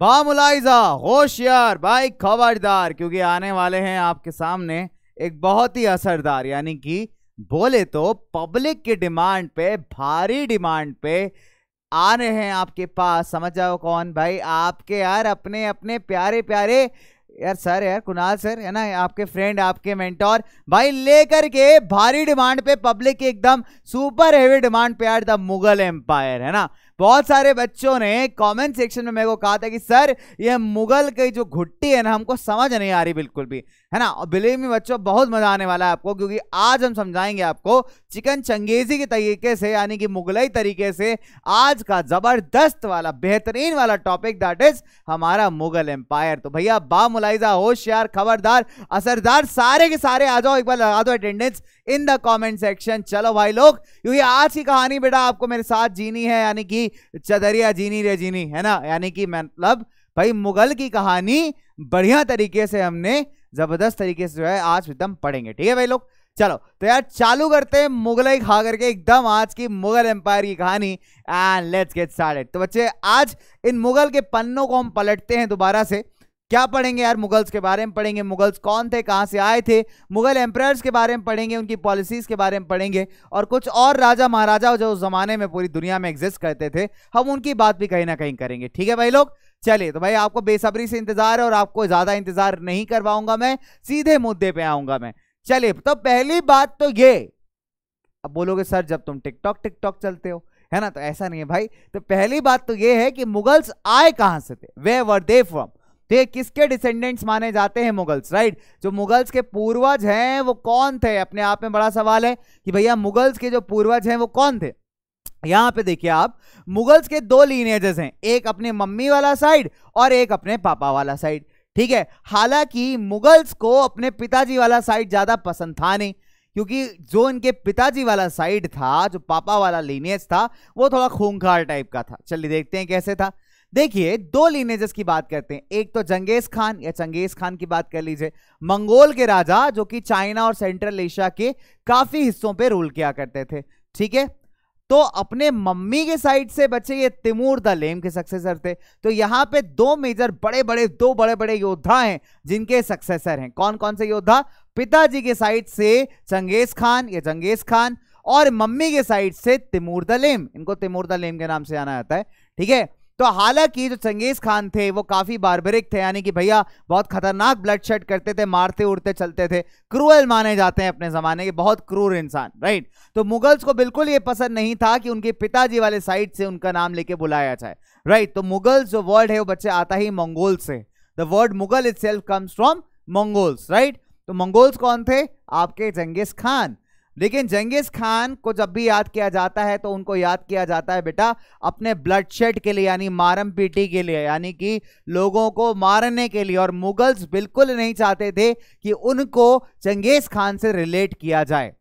बामुलाइजा होशियार भाई खबरदार क्योंकि आने वाले हैं आपके सामने एक बहुत ही असरदार यानी कि बोले तो पब्लिक के डिमांड पे भारी डिमांड पे आ रहे हैं आपके पास समझ जाओ कौन भाई आपके यार अपने अपने प्यारे प्यारे यार सर यार कुणाल सर है ना आपके फ्रेंड आपके मेंटोर भाई लेकर के भारी डिमांड पे पब्लिक की एकदम सुपर हेवी डिमांड पे यार द मुगल एम्पायर है ना बहुत सारे बच्चों ने कमेंट सेक्शन में मेरे को कहा था कि सर यह मुगल की जो घुट्टी है ना हमको समझ नहीं आ रही बिल्कुल भी है ना और बिलीव में बच्चों बहुत मजा आने वाला है आपको क्योंकि आज हम समझाएंगे आपको चिकन चंगेजी के तरीके से यानी कि मुगलई तरीके से आज का जबरदस्त वाला बेहतरीन वाला टॉपिक दैट इज हमारा मुगल एम्पायर तो भैया बा मुलाइजा होशियार खबरदार असरदार सारे के सारे आ जाओ एक बार लगा दो attendance in the comment section चलो भाई लोग क्योंकि आज की कहानी बेटा आपको मेरे साथ जीनी है यानी कि चदरिया जीनी रे जीनी है ना यानी कि मतलब भाई मुगल की कहानी बढ़िया तरीके से हमने जबरदस्त तरीके से जो है आज एकदम पढ़ेंगे ठीक है भाई लोग चलो तो यार चालू करते हैं मुगलई खा करके एकदम आज की मुगल एम्पायर की कहानी एंड लेट्स गेट स्टार्टेड तो बच्चे आज इन मुगल के पन्नों को हम पलटते हैं दोबारा से क्या पढ़ेंगे यार मुगल्स के बारे में पढ़ेंगे मुगल्स कौन थे कहाँ से आए थे मुगल एम्प्रायर्स के बारे में पढ़ेंगे उनकी पॉलिसीज़ के बारे में पढ़ेंगे और कुछ और राजा महाराजा जो उस जमाने में पूरी दुनिया में एग्जिस्ट करते थे हम उनकी बात भी कहीं ना कहीं करेंगे ठीक है भाई लोग चलिए तो भाई आपको बेसब्री से इंतजार है और आपको ज्यादा इंतजार नहीं करवाऊंगा मैं सीधे मुद्दे पे आऊंगा मैं चलिए तो पहली बात तो ये अब बोलोगे सर जब तुम टिकटॉक टिकटॉक चलते हो है ना तो ऐसा नहीं है भाई तो पहली बात तो ये है कि मुगल्स आए कहां से थे वे वर दे फ्रॉम तो ये किसके डिसेंडेंट्स माने जाते हैं मुगल्स राइट जो मुगल्स के पूर्वज हैं वो कौन थे अपने आप में बड़ा सवाल है कि भैया मुगल्स के जो पूर्वज हैं वो कौन थे यहां पे देखिए आप मुगल्स के दो लीनेजेस हैं एक अपने मम्मी वाला साइड और एक अपने पापा वाला साइड ठीक है हालांकि मुगल्स को अपने पिताजी वाला साइड ज्यादा पसंद था नहीं क्योंकि जो इनके पिताजी वाला साइड था जो पापा वाला लीनेज था वो थोड़ा खूंखार टाइप का था चलिए देखते हैं कैसे था देखिए दो लीनेजेस की बात करते हैं एक तो जंगेज खान या चंगेज खान की बात कर लीजिए मंगोल के राजा जो कि चाइना और सेंट्रल एशिया के काफी हिस्सों पर रूल किया करते थे ठीक है तो अपने मम्मी के साइड से बच्चे ये तिमूर द लेम के सक्सेसर थे तो यहां पे दो मेजर बड़े बड़े दो बड़े बड़े योद्धा हैं जिनके सक्सेसर हैं कौन कौन से योद्धा पिताजी के साइड से चंगेज खान या चंगेज खान और मम्मी के साइड से तिमूर द लेम इनको तिमूर द लेम के नाम से जाना जाता है ठीक है तो हालांकि जो चंगेज खान थे वो काफ़ी बारबरिक थे यानी कि भैया बहुत खतरनाक ब्लड शेड करते थे मारते उड़ते चलते थे क्रूअल माने जाते हैं अपने ज़माने के बहुत क्रूर इंसान राइट तो मुगल्स को बिल्कुल ये पसंद नहीं था कि उनके पिताजी वाले साइड से उनका नाम लेके बुलाया जाए राइट तो मुगल्स जो वर्ड है वो बच्चे आता ही मंगोल से the word Mughal it comes from Mongols right तो मंगोल्स कौन थे आपके चंगेज खान लेकिन जंगेज खान को जब भी याद किया जाता है तो उनको याद किया जाता है बेटा अपने ब्लड शेड के लिए यानी मारम पीटी के लिए यानी कि लोगों को मारने के लिए और मुगल्स बिल्कुल नहीं चाहते थे कि उनको चंगेज खान से रिलेट किया जाए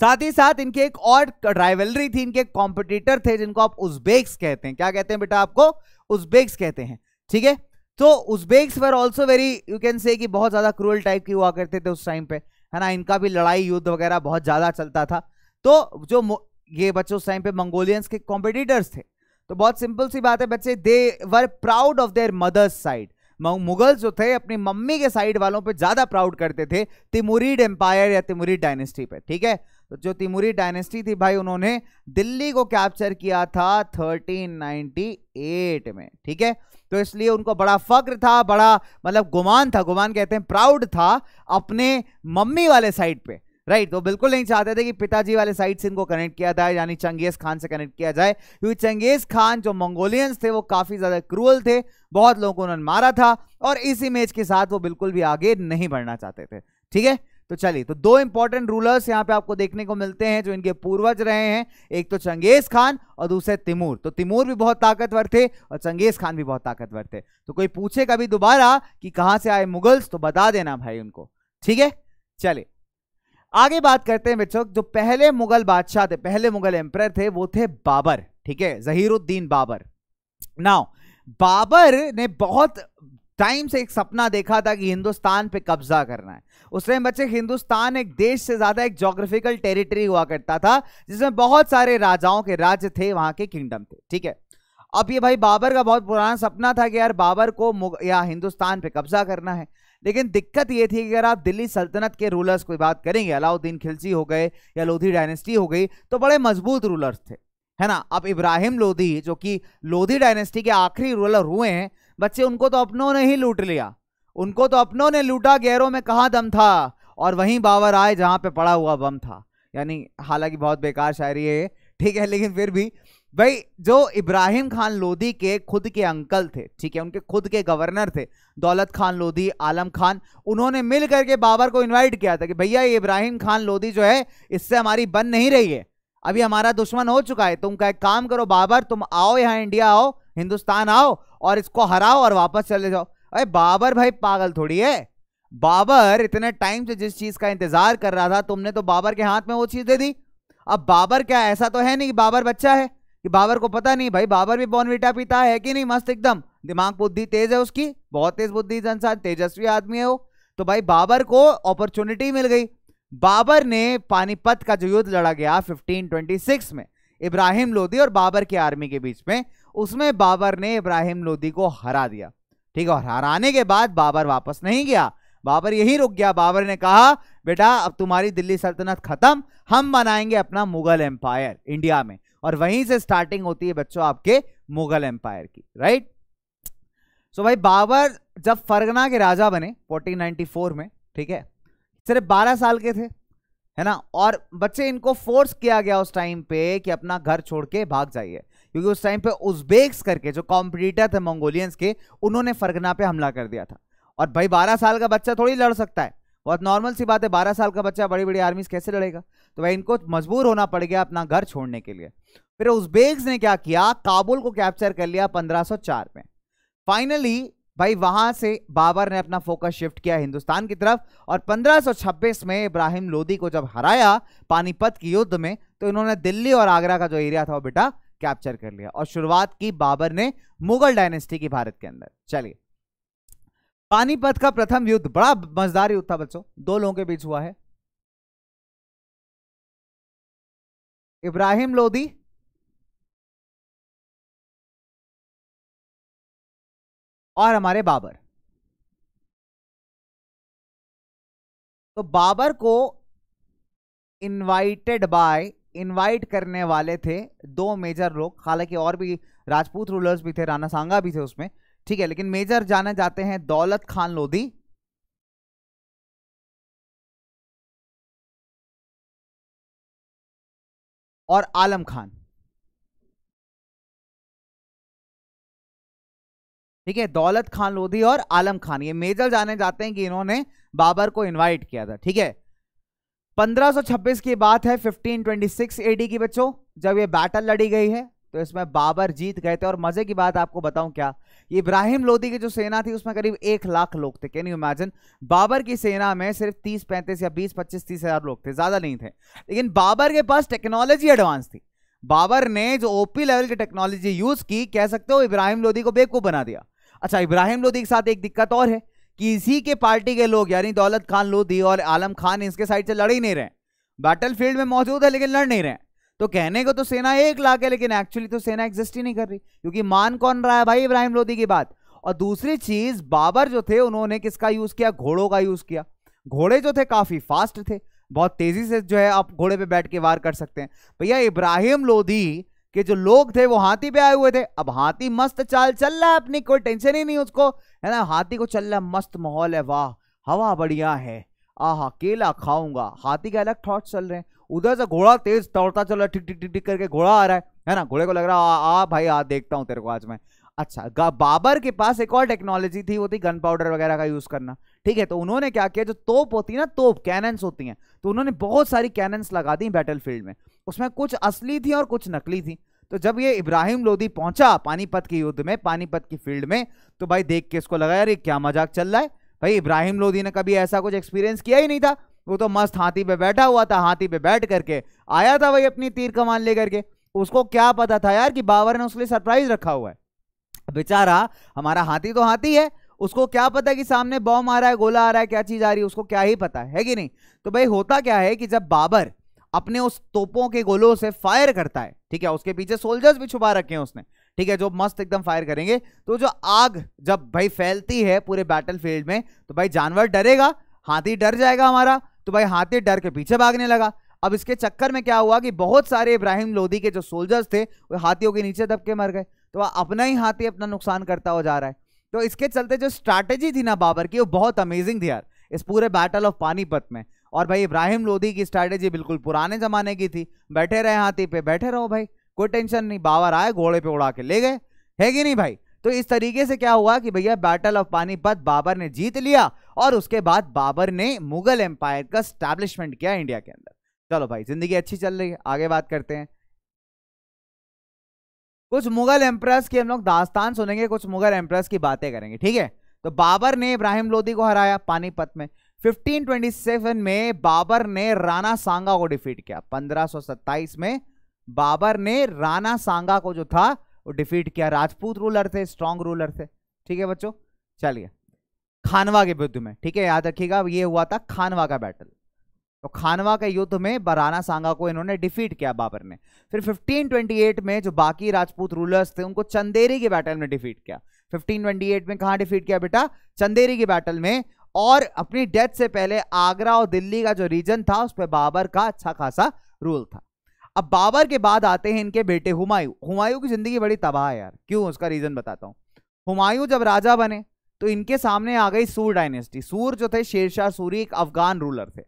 साथ ही साथ इनके एक और ड्राइवलरी थी इनके कॉम्पिटिटर थे जिनको आप उजबेक्स कहते हैं क्या कहते हैं बेटा आपको उजबेक्स कहते हैं ठीक है तो Uzbeks were also very you can say कि बहुत ज़्यादा क्रूअल टाइप की हुआ करते थे उस टाइम पे है ना इनका भी लड़ाई युद्ध वगैरह बहुत ज़्यादा चलता था तो जो ये बच्चे उस टाइम पे मंगोलियंस के कॉम्पिटिटर्स थे तो बहुत सिंपल सी बात है बच्चे they were proud of their mother's side Mughals जो थे अपनी मम्मी के साइड वालों पे ज़्यादा प्राउड करते थे तिमुरीड एम्पायर या तिमुरीड डायनेस्टी पे ठीक है तो जो तिमुरी डायनेस्टी थी भाई उन्होंने दिल्ली को कैप्चर किया था 1398 में ठीक है तो इसलिए उनको बड़ा फक्र था बड़ा मतलब गुमान था गुमान कहते हैं प्राउड था अपने मम्मी वाले साइड पे राइट तो बिल्कुल नहीं चाहते थे कि पिताजी वाले साइड से इनको कनेक्ट किया जाए यानी चंगेज खान से कनेक्ट किया जाए क्योंकि चंगेज खान जो मंगोलियंस थे वो काफ़ी ज़्यादा क्रूअल थे बहुत लोगों को उन्होंने मारा था और इस इमेज के साथ वो बिल्कुल भी आगे नहीं बढ़ना चाहते थे ठीक है तो चलिए तो दो इंपॉर्टेंट रूलर्स यहां पे आपको देखने को मिलते हैं जो इनके पूर्वज रहे हैं एक तो चंगेज खान और दूसरे तिमूर तो तिमूर भी बहुत ताकतवर थे और चंगेज खान भी बहुत ताकतवर थे तो कोई पूछे कभी दोबारा कि कहां से आए मुगल्स तो बता देना भाई उनको ठीक है चलिए आगे बात करते हैं बच्चों जो पहले मुगल बादशाह थे पहले मुगल एम्पर थे वो थे बाबर ठीक है जहीरुद्दीन बाबर नाउ बाबर ने बहुत टाइम से एक सपना देखा था कि हिंदुस्तान पे कब्जा करना है उस टाइम बच्चे हिंदुस्तान एक देश से ज्यादा एक जोग्राफिकल टेरिटरी हुआ करता था जिसमें बहुत सारे राजाओं के राज्य थे वहां के किंगडम थे ठीक है अब ये भाई बाबर का बहुत पुराना सपना था कि यार बाबर को या हिंदुस्तान पे कब्जा करना है लेकिन दिक्कत ये थी कि अगर आप दिल्ली सल्तनत के रूलर्स की बात करेंगे अलाउद्दीन खिलजी हो गए या लोधी डायनेस्टी हो गई तो बड़े मजबूत रूलर्स थे है ना अब इब्राहिम लोधी जो कि लोधी डायनेस्टी के आखिरी रूलर हुए हैं बच्चे उनको तो अपनों ने ही लूट लिया उनको तो अपनों ने लूटा गैरों में कहा दम था और वहीं बावर आए जहाँ पे पड़ा हुआ बम था यानी हालांकि बहुत बेकार शायरी है ठीक है लेकिन फिर भी भाई जो इब्राहिम खान लोधी के खुद के अंकल थे ठीक है उनके खुद के गवर्नर थे दौलत खान लोधी आलम खान उन्होंने मिल करके बाबर को इनवाइट किया था कि भैया ये इब्राहिम खान लोधी जो है इससे हमारी बन नहीं रही है अभी हमारा दुश्मन हो चुका है तुम का एक काम करो बाबर तुम आओ यहाँ इंडिया आओ हिंदुस्तान आओ और इसको हराओ और वापस चले जाओ अरे बाबर भाई पागल थोड़ी है बाबर इतने टाइम से जिस चीज का इंतजार कर रहा था तुमने तो बाबर के हाथ में वो चीज दे दी अब बाबर क्या ऐसा तो है नहीं कि बाबर बच्चा है कि बाबर को पता नहीं भाई बाबर भी बॉर्नविटा पीता है कि नहीं मस्त एकदम दिमाग बुद्धि तेज है उसकी बहुत तेज बुद्धि इंसान तेजस्वी आदमी है वो तो भाई बाबर को अपॉर्चुनिटी मिल गई बाबर ने पानीपत का जो युद्ध लड़ा गया 1526 में इब्राहिम लोदी और बाबर की आर्मी के बीच में उसमें बाबर ने इब्राहिम लोदी को हरा दिया ठीक है और हराने के बाद बाबर वापस नहीं गया बाबर यही रुक गया बाबर ने कहा बेटा अब तुम्हारी दिल्ली सल्तनत खत्म हम बनाएंगे अपना मुगल एम्पायर इंडिया में और वहीं से स्टार्टिंग होती है बच्चों आपके मुगल एम्पायर की राइट सो भाई बाबर जब फरगना के राजा बने 1494 में ठीक है सिर्फ 12 साल के थे है ना और बच्चे इनको फोर्स किया गया उस टाइम पे कि अपना घर छोड़ के भाग जाइए क्योंकि उस टाइम पे उजबेक्स करके जो कॉम्पिटिटर थे मंगोलियंस के उन्होंने फरगना पे हमला कर दिया था और भाई बारह साल का बच्चा थोड़ी लड़ सकता है बहुत नॉर्मल सी बात है बारह साल का बच्चा बड़ी बड़ी आर्मीज कैसे लड़ेगा तो भाई इनको मजबूर होना पड़ गया अपना घर छोड़ने के लिए फिर उजबेक्स ने क्या किया काबुल को कैप्चर कर लिया पंद्रह में फाइनली भाई वहां से बाबर ने अपना फोकस शिफ्ट किया हिंदुस्तान की तरफ और 1526 में इब्राहिम लोदी को जब हराया पानीपत की युद्ध में तो इन्होंने दिल्ली और आगरा का जो एरिया था वो बेटा कैप्चर कर लिया और शुरुआत की बाबर ने मुगल डायनेस्टी की भारत के अंदर चलिए पानीपत का प्रथम युद्ध बड़ा मजदार युद्ध था बच्चों दो लोगों के बीच हुआ है इब्राहिम लोदी और हमारे बाबर तो बाबर को इनवाइटेड बाय इनवाइट करने वाले थे दो मेजर लोग हालांकि और भी राजपूत रूलर्स भी थे राना सांगा भी थे उसमें ठीक है लेकिन मेजर जाने जाते हैं दौलत खान लोधी और आलम खान ठीक है दौलत खान लोधी और आलम खान ये मेजर जाने जाते हैं कि इन्होंने बाबर को इनवाइट किया था ठीक है 1526 की बात है 1526 एडी की बच्चों जब ये बैटल लड़ी गई है तो इसमें बाबर जीत गए थे और मजे की बात आपको बताऊं क्या इब्राहिम लोदी की जो सेना थी उसमें करीब एक लाख लोग थे कैन यू इमेजिन बाबर की सेना में सिर्फ तीस पैंतीस या बीस पच्चीस तीस हजार लोग थे ज्यादा नहीं थे लेकिन बाबर के पास टेक्नोलॉजी एडवांस थी बाबर ने जो ओपी लेवल की टेक्नोलॉजी यूज की कह सकते हो इब्राहिम लोधी को बेकूफ बना दिया अच्छा इब्राहिम लोधी के साथ एक दिक्कत और है किसी के पार्टी के लोग यानी दौलत खान लोधी और आलम खान इसके साइड से लड़ ही नहीं रहे बैटल फील्ड में मौजूद है लेकिन लड़ नहीं रहे तो कहने को तो सेना एक लाख है लेकिन एक्चुअली तो सेना एग्जिस्ट ही नहीं कर रही क्योंकि मान कौन रहा है भाई इब्राहिम लोधी की बात और दूसरी चीज बाबर जो थे उन्होंने किसका यूज किया घोड़ों का यूज किया घोड़े जो थे काफी फास्ट थे बहुत तेजी से जो है आप घोड़े पे बैठ के वार कर सकते हैं भैया इब्राहिम लोधी कि जो लोग थे वो हाथी पे आए हुए थे अब हाथी मस्त चाल चल रहा है अपनी कोई टेंशन ही नहीं उसको है ना हाथी को चल रहा है मस्त माहौल है वाह हवा बढ़िया है आहा केला खाऊंगा हाथी का अलग थॉट चल रहे हैं उधर से घोड़ा तेज दौड़ता चल रहा है टिक टिक टिक करके घोड़ा आ रहा है है ना घोड़े को लग रहा है आ भाई आ देखता हूँ तेरे को आज मैं अच्छा बाबर के पास एक और टेक्नोलॉजी थी वो थी गन पाउडर वगैरह का यूज करना ठीक है तो उन्होंने क्या किया जो तोप होती है ना तोप कैनन्स होती हैं तो उन्होंने बहुत सारी कैनन्स लगा दी बैटल फील्ड में उसमें कुछ असली थी और कुछ नकली थी तो जब ये इब्राहिम लोधी पहुंचा पानीपत के युद्ध में पानीपत की फील्ड में तो भाई देख के इसको लगा यार ये क्या मजाक चल रहा है भाई इब्राहिम लोधी ने कभी ऐसा कुछ एक्सपीरियंस किया ही नहीं था वो तो मस्त हाथी पे बैठा हुआ था हाथी पे बैठ करके आया था भाई अपनी तीर कमान ले करके उसको क्या पता था यार कि बाबर ने उसके लिए सरप्राइज रखा हुआ है बेचारा हमारा हाथी तो हाथी है उसको क्या पता कि सामने बॉम्ब आ रहा है गोला आ रहा है क्या चीज़ आ रही है उसको क्या ही पता है कि नहीं तो भाई होता क्या है कि जब बाबर अपने उस तोपों के गोलों से फायर करता है ठीक है उसके पीछे सोल्जर्स भी छुपा रखे हैं उसने ठीक है जो मस्त एकदम फायर करेंगे तो जो आग जब भाई फैलती है पूरे बैटल फील्ड में तो भाई जानवर डरेगा हाथी डर जाएगा हमारा तो भाई हाथी डर के पीछे भागने लगा अब इसके चक्कर में क्या हुआ कि बहुत सारे इब्राहिम लोधी के जो सोल्जर्स थे वो हाथियों के नीचे दबके मर गए तो अपना ही हाथी अपना नुकसान करता हो जा रहा है तो इसके चलते जो स्ट्रैटेजी थी ना बाबर की वो बहुत अमेजिंग थी यार इस पूरे बैटल ऑफ पानीपत में और भाई इब्राहिम लोधी की स्ट्रैटेजी बिल्कुल पुराने ज़माने की थी बैठे रहे हाथी पे बैठे रहो भाई कोई टेंशन नहीं बावर आए घोड़े पे उड़ा के ले गए है कि नहीं भाई तो इस तरीके से क्या हुआ कि भैया बैटल ऑफ पानीपत बाबर ने जीत लिया और उसके बाद बाबर ने मुगल एम्पायर का स्टैब्लिशमेंट किया इंडिया के अंदर चलो भाई जिंदगी अच्छी चल रही है आगे बात करते हैं कुछ मुगल एम्प्रेस की हम लोग दास्तान सुनेंगे कुछ मुगल एम्प्रेस की बातें करेंगे ठीक है तो बाबर ने इब्राहिम लोधी को हराया पानीपत में 1527 में बाबर ने राणा सांगा को डिफीट किया 1527 में बाबर ने राणा सांगा को जो था वो डिफीट किया राजपूत रूलर थे स्ट्रांग रूलर थे ठीक है बच्चों चलिए खानवा के युद्ध में ठीक है याद रखिएगा ये हुआ था खानवा का बैटल तो खानवा के युद्ध में बराना सांगा को इन्होंने डिफीट किया बाबर ने फिर 1528 में जो बाकी राजपूत रूलर्स थे उनको चंदेरी के बैटल में डिफीट किया 1528 में कहा डिफीट किया बेटा चंदेरी के बैटल में और अपनी डेथ से पहले आगरा और दिल्ली का जो रीजन था उस पर बाबर का अच्छा खासा रूल था अब बाबर के बाद आते हैं इनके बेटे हुमायूं हुमायूं की जिंदगी बड़ी तबाह है यार क्यों उसका रीजन बताता हूँ हुमायूं जब राजा बने तो इनके सामने आ गई सूर डायनेस्टी सूर जो थे शेरशाह सूरी एक अफगान रूलर थे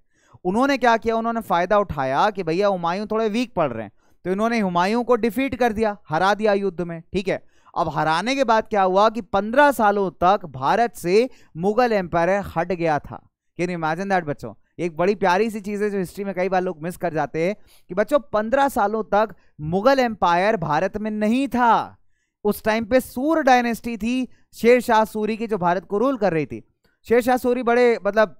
उन्होंने क्या किया उन्होंने फायदा उठाया कि भैया हुमायूं थोड़े वीक पड़ रहे हैं तो इन्होंने हुमायूं को डिफीट कर दिया हरा दिया युद्ध में ठीक है अब हराने के बाद क्या हुआ कि पंद्रह सालों तक भारत से मुगल एम्पायर हट गया था कैन इमेजिन दैट बच्चों एक बड़ी प्यारी सी चीज़ है जो हिस्ट्री में कई बार लोग मिस कर जाते हैं कि बच्चों पंद्रह सालों तक मुगल एम्पायर भारत में नहीं था उस टाइम पे सूर डायनेस्टी थी शेर शाह सूरी की जो भारत को रूल कर रही थी शेर शाह सूरी बड़े मतलब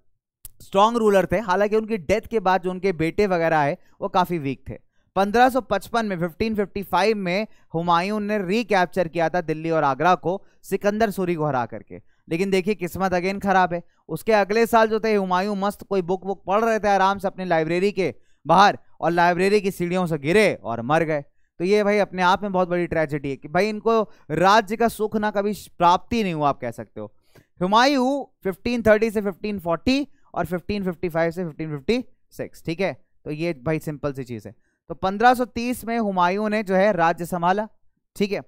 स्ट्रांग रूलर थे हालांकि उनकी डेथ के बाद जो उनके बेटे वगैरह है वो काफ़ी वीक थे 1555 में 1555 में हुमायूं ने रिकैप्चर किया था दिल्ली और आगरा को सिकंदर सूरी को हरा करके लेकिन देखिए किस्मत अगेन खराब है उसके अगले साल जो थे हुमायूं मस्त कोई बुक बुक पढ़ रहे थे आराम से अपनी लाइब्रेरी के बाहर और लाइब्रेरी की सीढ़ियों से गिरे और मर गए तो ये भाई अपने आप में बहुत बड़ी ट्रेजेडी है कि भाई इनको राज्य का सुख ना कभी प्राप्ति नहीं हुआ आप कह सकते हो हुमायूं थर्टी से फोर्टी और फाइव से सिक्स ठीक है तो ये भाई सिंपल सी चीज़ है तो 1530 में हुमायूं ने जो है राज्य संभाला ठीक है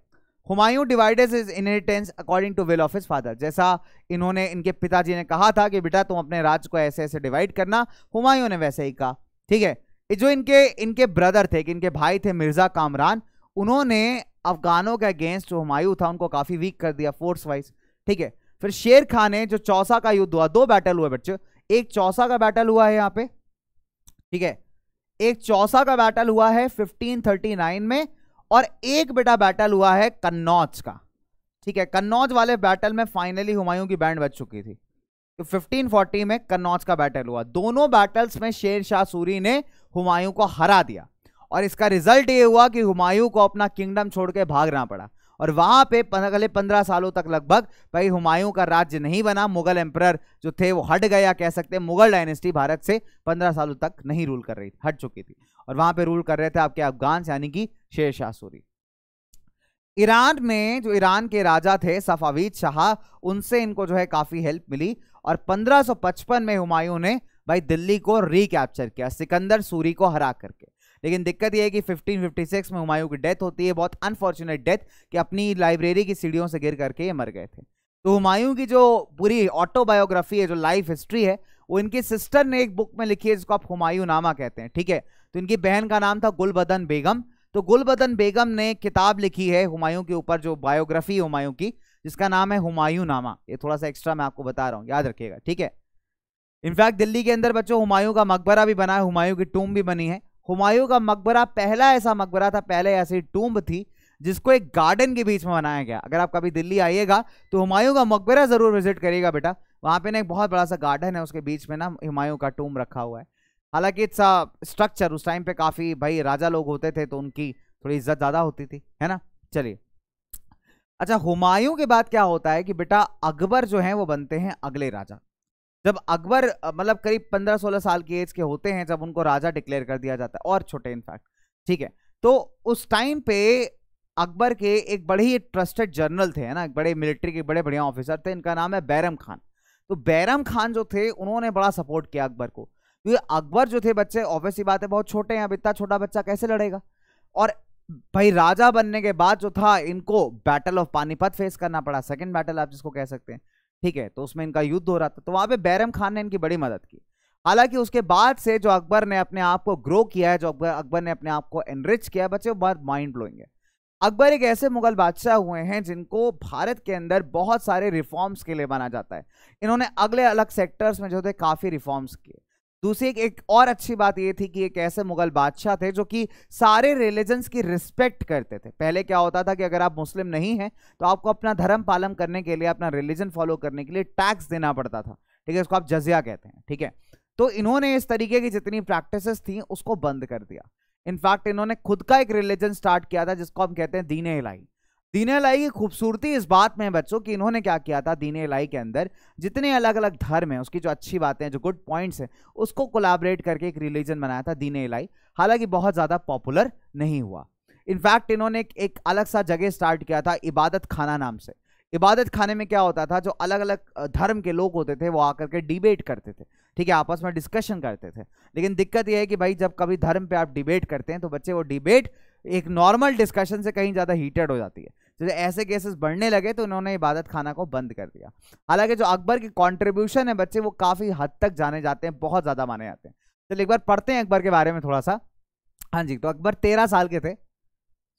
Humayun divided is inheritance according to will of his father जैसा इन्होंने इनके पिताजी ने कहा था कि बेटा तुम अपने राज्य को ऐसे ऐसे डिवाइड करना हुमायूं ने वैसे ही कहा ठीक है जो इनके इनके ब्रदर थे कि इनके भाई थे मिर्जा कामरान उन्होंने अफगानों के अगेंस्ट जो हुमायूं था उनको काफी वीक कर दिया फोर्स वाइज ठीक है फिर शेर खान ने जो चौसा का युद्ध हुआ दो बैटल हुए बच्चे एक चौसा का बैटल हुआ है यहाँ पे ठीक है एक चौसा का बैटल हुआ है 1539 में और एक बेटा बैटल हुआ है कन्नौज का ठीक है कन्नौज वाले बैटल में फाइनली हुमायूं की बैंड बच चुकी थी तो 1540 में कन्नौज का बैटल हुआ दोनों बैटल्स में शेर शाह सूरी ने हुमायूं को हरा दिया और इसका रिजल्ट ये हुआ कि हुमायूं को अपना किंगडम छोड़ के भागना पड़ा और वहां पे अगले पंद्रह सालों तक लगभग भाई हुमायूं का राज्य नहीं बना मुगल एम्प्रर जो थे वो हट गया कह सकते हैं मुगल डायनेस्टी भारत से पंद्रह सालों तक नहीं रूल कर रही थी हट चुकी थी और वहां पर रूल कर रहे थे आपके अफगान यानी कि शेर शाह सूरी ईरान में जो ईरान के राजा थे सफावीद शाह उनसे इनको जो है काफ़ी हेल्प मिली और 1555 में हुमायूं ने भाई दिल्ली को रिकैप्चर किया सिकंदर सूरी को हरा करके लेकिन दिक्कत यह है कि 1556 में हुमायूं की डेथ होती है बहुत अनफॉर्चुनेट डेथ कि अपनी लाइब्रेरी की सीढ़ियों से गिर करके ये मर गए थे तो हुमायूं की जो पूरी ऑटोबायोग्राफी है जो लाइफ हिस्ट्री है वो इनकी सिस्टर ने एक बुक में लिखी है जिसको आप हुमायूं नामा कहते हैं ठीक है तो इनकी बहन का नाम था गुलबदन बेगम तो गुलबदन बेगम ने किताब लिखी है हुमायूं के ऊपर जो बायोग्राफी है हुमायूं की जिसका नाम है हुमायूं नामा ये थोड़ा सा एक्स्ट्रा मैं आपको बता रहा हूँ याद रखिएगा ठीक है इनफैक्ट दिल्ली के अंदर बच्चों हुमायूं का मकबरा भी बना है हुमायूं की टूम भी बनी है हुमायूं का मकबरा पहला ऐसा मकबरा था पहले ऐसी टूम्ब थी जिसको एक गार्डन के बीच में बनाया गया अगर आप कभी दिल्ली आइएगा तो हुमायूं का मकबरा ज़रूर विजिट करिएगा बेटा वहाँ पे ना एक बहुत बड़ा सा गार्डन है उसके बीच में ना हुमायूं का टूम रखा हुआ है हालांकि इट्स स्ट्रक्चर उस टाइम पे काफ़ी भाई राजा लोग होते थे तो उनकी थोड़ी इज्जत ज़्यादा होती थी है ना चलिए अच्छा हुमायूं के बाद क्या होता है कि बेटा अकबर जो है वो बनते हैं अगले राजा जब अकबर मतलब करीब पंद्रह सोलह साल की एज के होते हैं जब उनको राजा डिक्लेयर कर दिया जाता है और छोटे इनफैक्ट ठीक है तो उस टाइम पे अकबर के एक बड़े ही ट्रस्टेड जर्नल थे है ना बड़े मिलिट्री के बड़े बढ़िया ऑफिसर थे इनका नाम है बैरम खान तो बैरम खान जो थे उन्होंने बड़ा सपोर्ट किया अकबर को क्योंकि अकबर जो थे बच्चे ऑफिस की बात है बहुत छोटे हैं अब इतना छोटा बच्चा कैसे लड़ेगा और भाई राजा बनने के बाद जो था इनको बैटल ऑफ पानीपत फेस करना पड़ा सेकेंड बैटल आप जिसको कह सकते हैं ठीक है तो उसमें इनका युद्ध हो रहा था तो वहां पे बैरम खान ने इनकी बड़ी मदद की हालांकि उसके बाद से जो अकबर ने अपने आप को ग्रो किया है जो अकबर अकबर ने अपने आप को एनरिच किया है बच्चे बहुत माइंड ब्लोइंग है अकबर एक ऐसे मुगल बादशाह हुए हैं जिनको भारत के अंदर बहुत सारे रिफॉर्म्स के लिए माना जाता है इन्होंने अगले अलग सेक्टर्स में जो थे काफ़ी रिफॉर्म्स किए दूसरी एक, एक और अच्छी बात ये थी कि एक ऐसे मुगल बादशाह थे जो कि सारे रिलीजन्स की रिस्पेक्ट करते थे पहले क्या होता था कि अगर आप मुस्लिम नहीं हैं तो आपको अपना धर्म पालन करने के लिए अपना रिलीजन फॉलो करने के लिए टैक्स देना पड़ता था ठीक है इसको आप जजिया कहते हैं ठीक है तो इन्होंने इस तरीके की जितनी प्रैक्टिस थी उसको बंद कर दिया इनफैक्ट इन्होंने खुद का एक रिलीजन स्टार्ट किया था जिसको हम कहते हैं दीन इलाही दीने लाई की खूबसूरती इस बात में है बच्चों कि इन्होंने क्या किया था दीने लाई के अंदर जितने अलग अलग धर्म हैं उसकी जो अच्छी बातें हैं जो गुड पॉइंट्स हैं उसको कोलाबरेट करके एक रिलीजन बनाया था दीने लाई हालांकि बहुत ज़्यादा पॉपुलर नहीं हुआ इनफैक्ट इन्होंने एक अलग सा जगह स्टार्ट किया था इबादत खाना नाम से इबादत खाने में क्या होता था जो अलग अलग धर्म के लोग होते थे वो आकर के डिबेट करते थे ठीक है आपस में डिस्कशन करते थे लेकिन दिक्कत यह है कि भाई जब कभी धर्म पे आप डिबेट करते हैं तो बच्चे वो डिबेट एक नॉर्मल डिस्कशन से कहीं ज़्यादा हीटेड हो जाती है तो जब ऐसे केसेस बढ़ने लगे तो उन्होंने इबादत खाना को बंद कर दिया हालांकि जो अकबर के कॉन्ट्रीब्यूशन है बच्चे वो काफ़ी हद तक जाने जाते हैं बहुत ज़्यादा माने जाते हैं चलिए एक बार पढ़ते हैं अकबर के बारे में थोड़ा सा हाँ जी तो अकबर तेरह साल के थे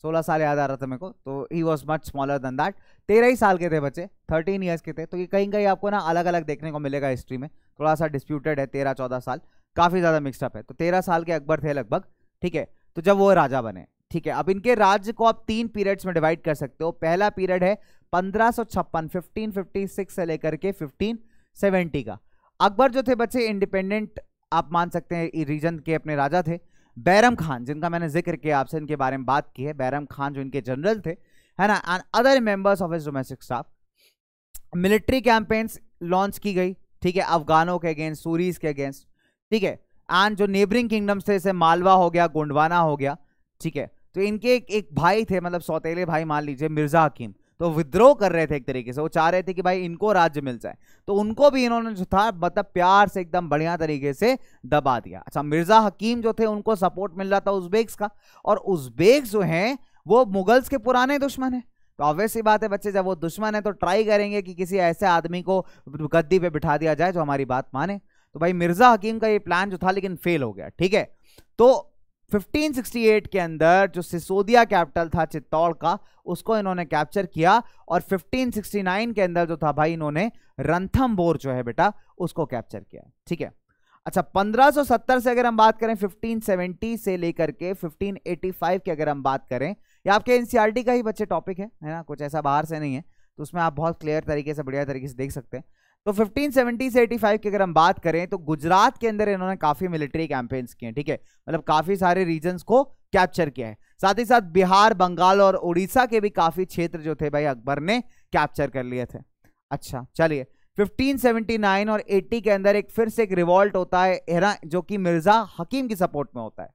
सोलह साल याद आ रहा था मेरे को तो he was much smaller than that तेरह ही साल के थे बच्चे थर्टीन ईयर्स के थे तो ये कहीं कहीं आपको ना अलग अलग देखने को मिलेगा हिस्ट्री में थोड़ा सा डिस्प्यूटेड है तेरह चौदह साल काफ़ी ज़्यादा मिक्सअप है तो तेरह साल के अकबर थे लगभग ठीक है तो जब वो राजा बने ठीक है अब इनके राज्य को आप तीन पीरियड्स में डिवाइड कर सकते हो पहला पीरियड है पंद्रह सौ छप्पन फिफ्टीन फिफ्टी सिक्स से लेकर के फिफ्टीन सेवेंटी का अकबर जो थे बच्चे इंडिपेंडेंट आप मान सकते हैं रीजन के अपने राजा थे बैरम खान जिनका मैंने जिक्र किया आपसे इनके बारे में बात की है बैरम खान जो इनके जनरल थे है ना and other members of his domestic staff military campaigns launch की गई ठीक है अफगानों के अगेंस्ट सूरीज के अगेंस्ट ठीक है एंड जो नेबरिंग किंगडम्स थे जैसे मालवा हो गया गोंडवाना हो गया ठीक है तो इनके एक, एक भाई थे मतलब सौतेले भाई मान लीजिए मिर्जा हकीम तो विद्रोह कर रहे थे एक तरीके से वो चाह रहे थे कि भाई इनको राज्य मिल जाए तो उनको भी इन्होंने जो था मतलब प्यार से एकदम बढ़िया तरीके से दबा दिया अच्छा मिर्जा हकीम जो थे उनको सपोर्ट मिल रहा था उजबेक्स का और उज्बेक्स जो हैं वो मुगल्स के पुराने दुश्मन हैं तो ऑब्वियस ही बात है बच्चे जब वो दुश्मन है तो ट्राई करेंगे कि किसी ऐसे आदमी को गद्दी पर बिठा दिया जाए जो हमारी बात माने तो भाई मिर्जा हकीम का ये प्लान जो था लेकिन फेल हो गया ठीक है तो 1568 के अंदर जो सिसोदिया कैपिटल था चित्तौड़ का उसको इन्होंने कैप्चर किया और 1569 के अंदर जो था भाई इन्होंने रंथम बोर जो है बेटा उसको कैप्चर किया ठीक है अच्छा 1570 से अगर हम बात करें 1570 से लेकर के 1585 की अगर हम बात करें या आपके एनसीईआरटी e का ही बच्चे टॉपिक है है ना कुछ ऐसा बाहर से नहीं है तो उसमें आप बहुत क्लियर तरीके से बढ़िया तरीके से देख सकते हैं तो 1570 से 85 की अगर हम बात करें तो गुजरात के अंदर इन्होंने काफी मिलिट्री कैंपेन्स किए ठीक है मतलब काफी सारे रीजन को कैप्चर किया है साथ ही साथ बिहार बंगाल और उड़ीसा के भी काफी क्षेत्र जो थे भाई अकबर ने कैप्चर कर लिए थे अच्छा चलिए 1579 और 80 के अंदर एक फिर से एक रिवॉल्ट होता है एरा जो कि मिर्जा हकीम की सपोर्ट में होता है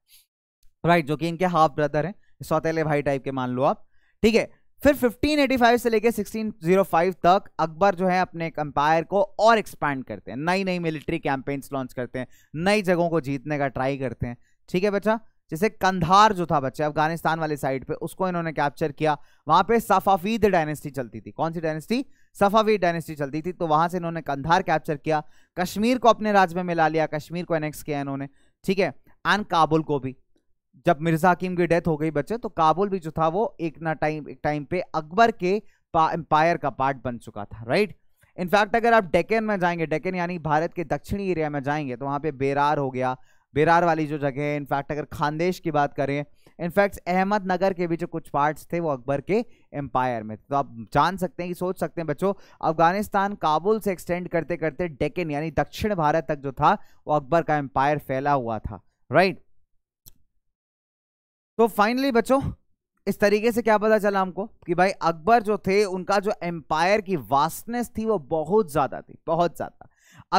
राइट जो कि इनके हाफ ब्रदर हैं सौतेले भाई टाइप के मान लो आप ठीक है फिर 1585 से लेकर 1605 तक अकबर जो है अपने एम्पायर को और एक्सपैंड करते हैं नई नई मिलिट्री कैंपेन्स लॉन्च करते हैं नई जगहों को जीतने का ट्राई करते हैं ठीक है बच्चा जैसे कंधार जो था बच्चे अफगानिस्तान वाले साइड पे उसको इन्होंने कैप्चर किया वहां पे सफावीद डायनेस्टी चलती थी कौन सी डायनेस्टी सफावीद डायनेस्टी चलती थी तो वहां से इन्होंने कंधार कैप्चर किया कश्मीर को अपने राज्य में मिला लिया कश्मीर को एनेक्स किया इन्होंने ठीक है एंड काबुल को भी जब मिर्जा हकीम की डेथ हो गई बच्चे तो काबुल भी जो था वो एक ना टाइम एक टाइम पे अकबर के एम्पायर का पार्ट बन चुका था राइट इनफैक्ट अगर आप डेकन में जाएंगे डेकन यानी भारत के दक्षिणी एरिया में जाएंगे तो वहाँ पे बेरार हो गया बेरार वाली जो जगह है इनफैक्ट अगर खानदेश की बात करें इनफैक्ट अहमदनगर के भी जो कुछ पार्ट्स थे वो अकबर के एम्पायर में तो आप जान सकते हैं कि सोच सकते हैं बच्चों अफगानिस्तान काबुल से एक्सटेंड करते करते डेकन यानी दक्षिण भारत तक जो था वो अकबर का एम्पायर फैला हुआ था राइट तो फाइनली बच्चों इस तरीके से क्या पता चला हमको कि भाई अकबर जो थे उनका जो एम्पायर की वास्टनेस थी वो बहुत ज़्यादा थी बहुत ज़्यादा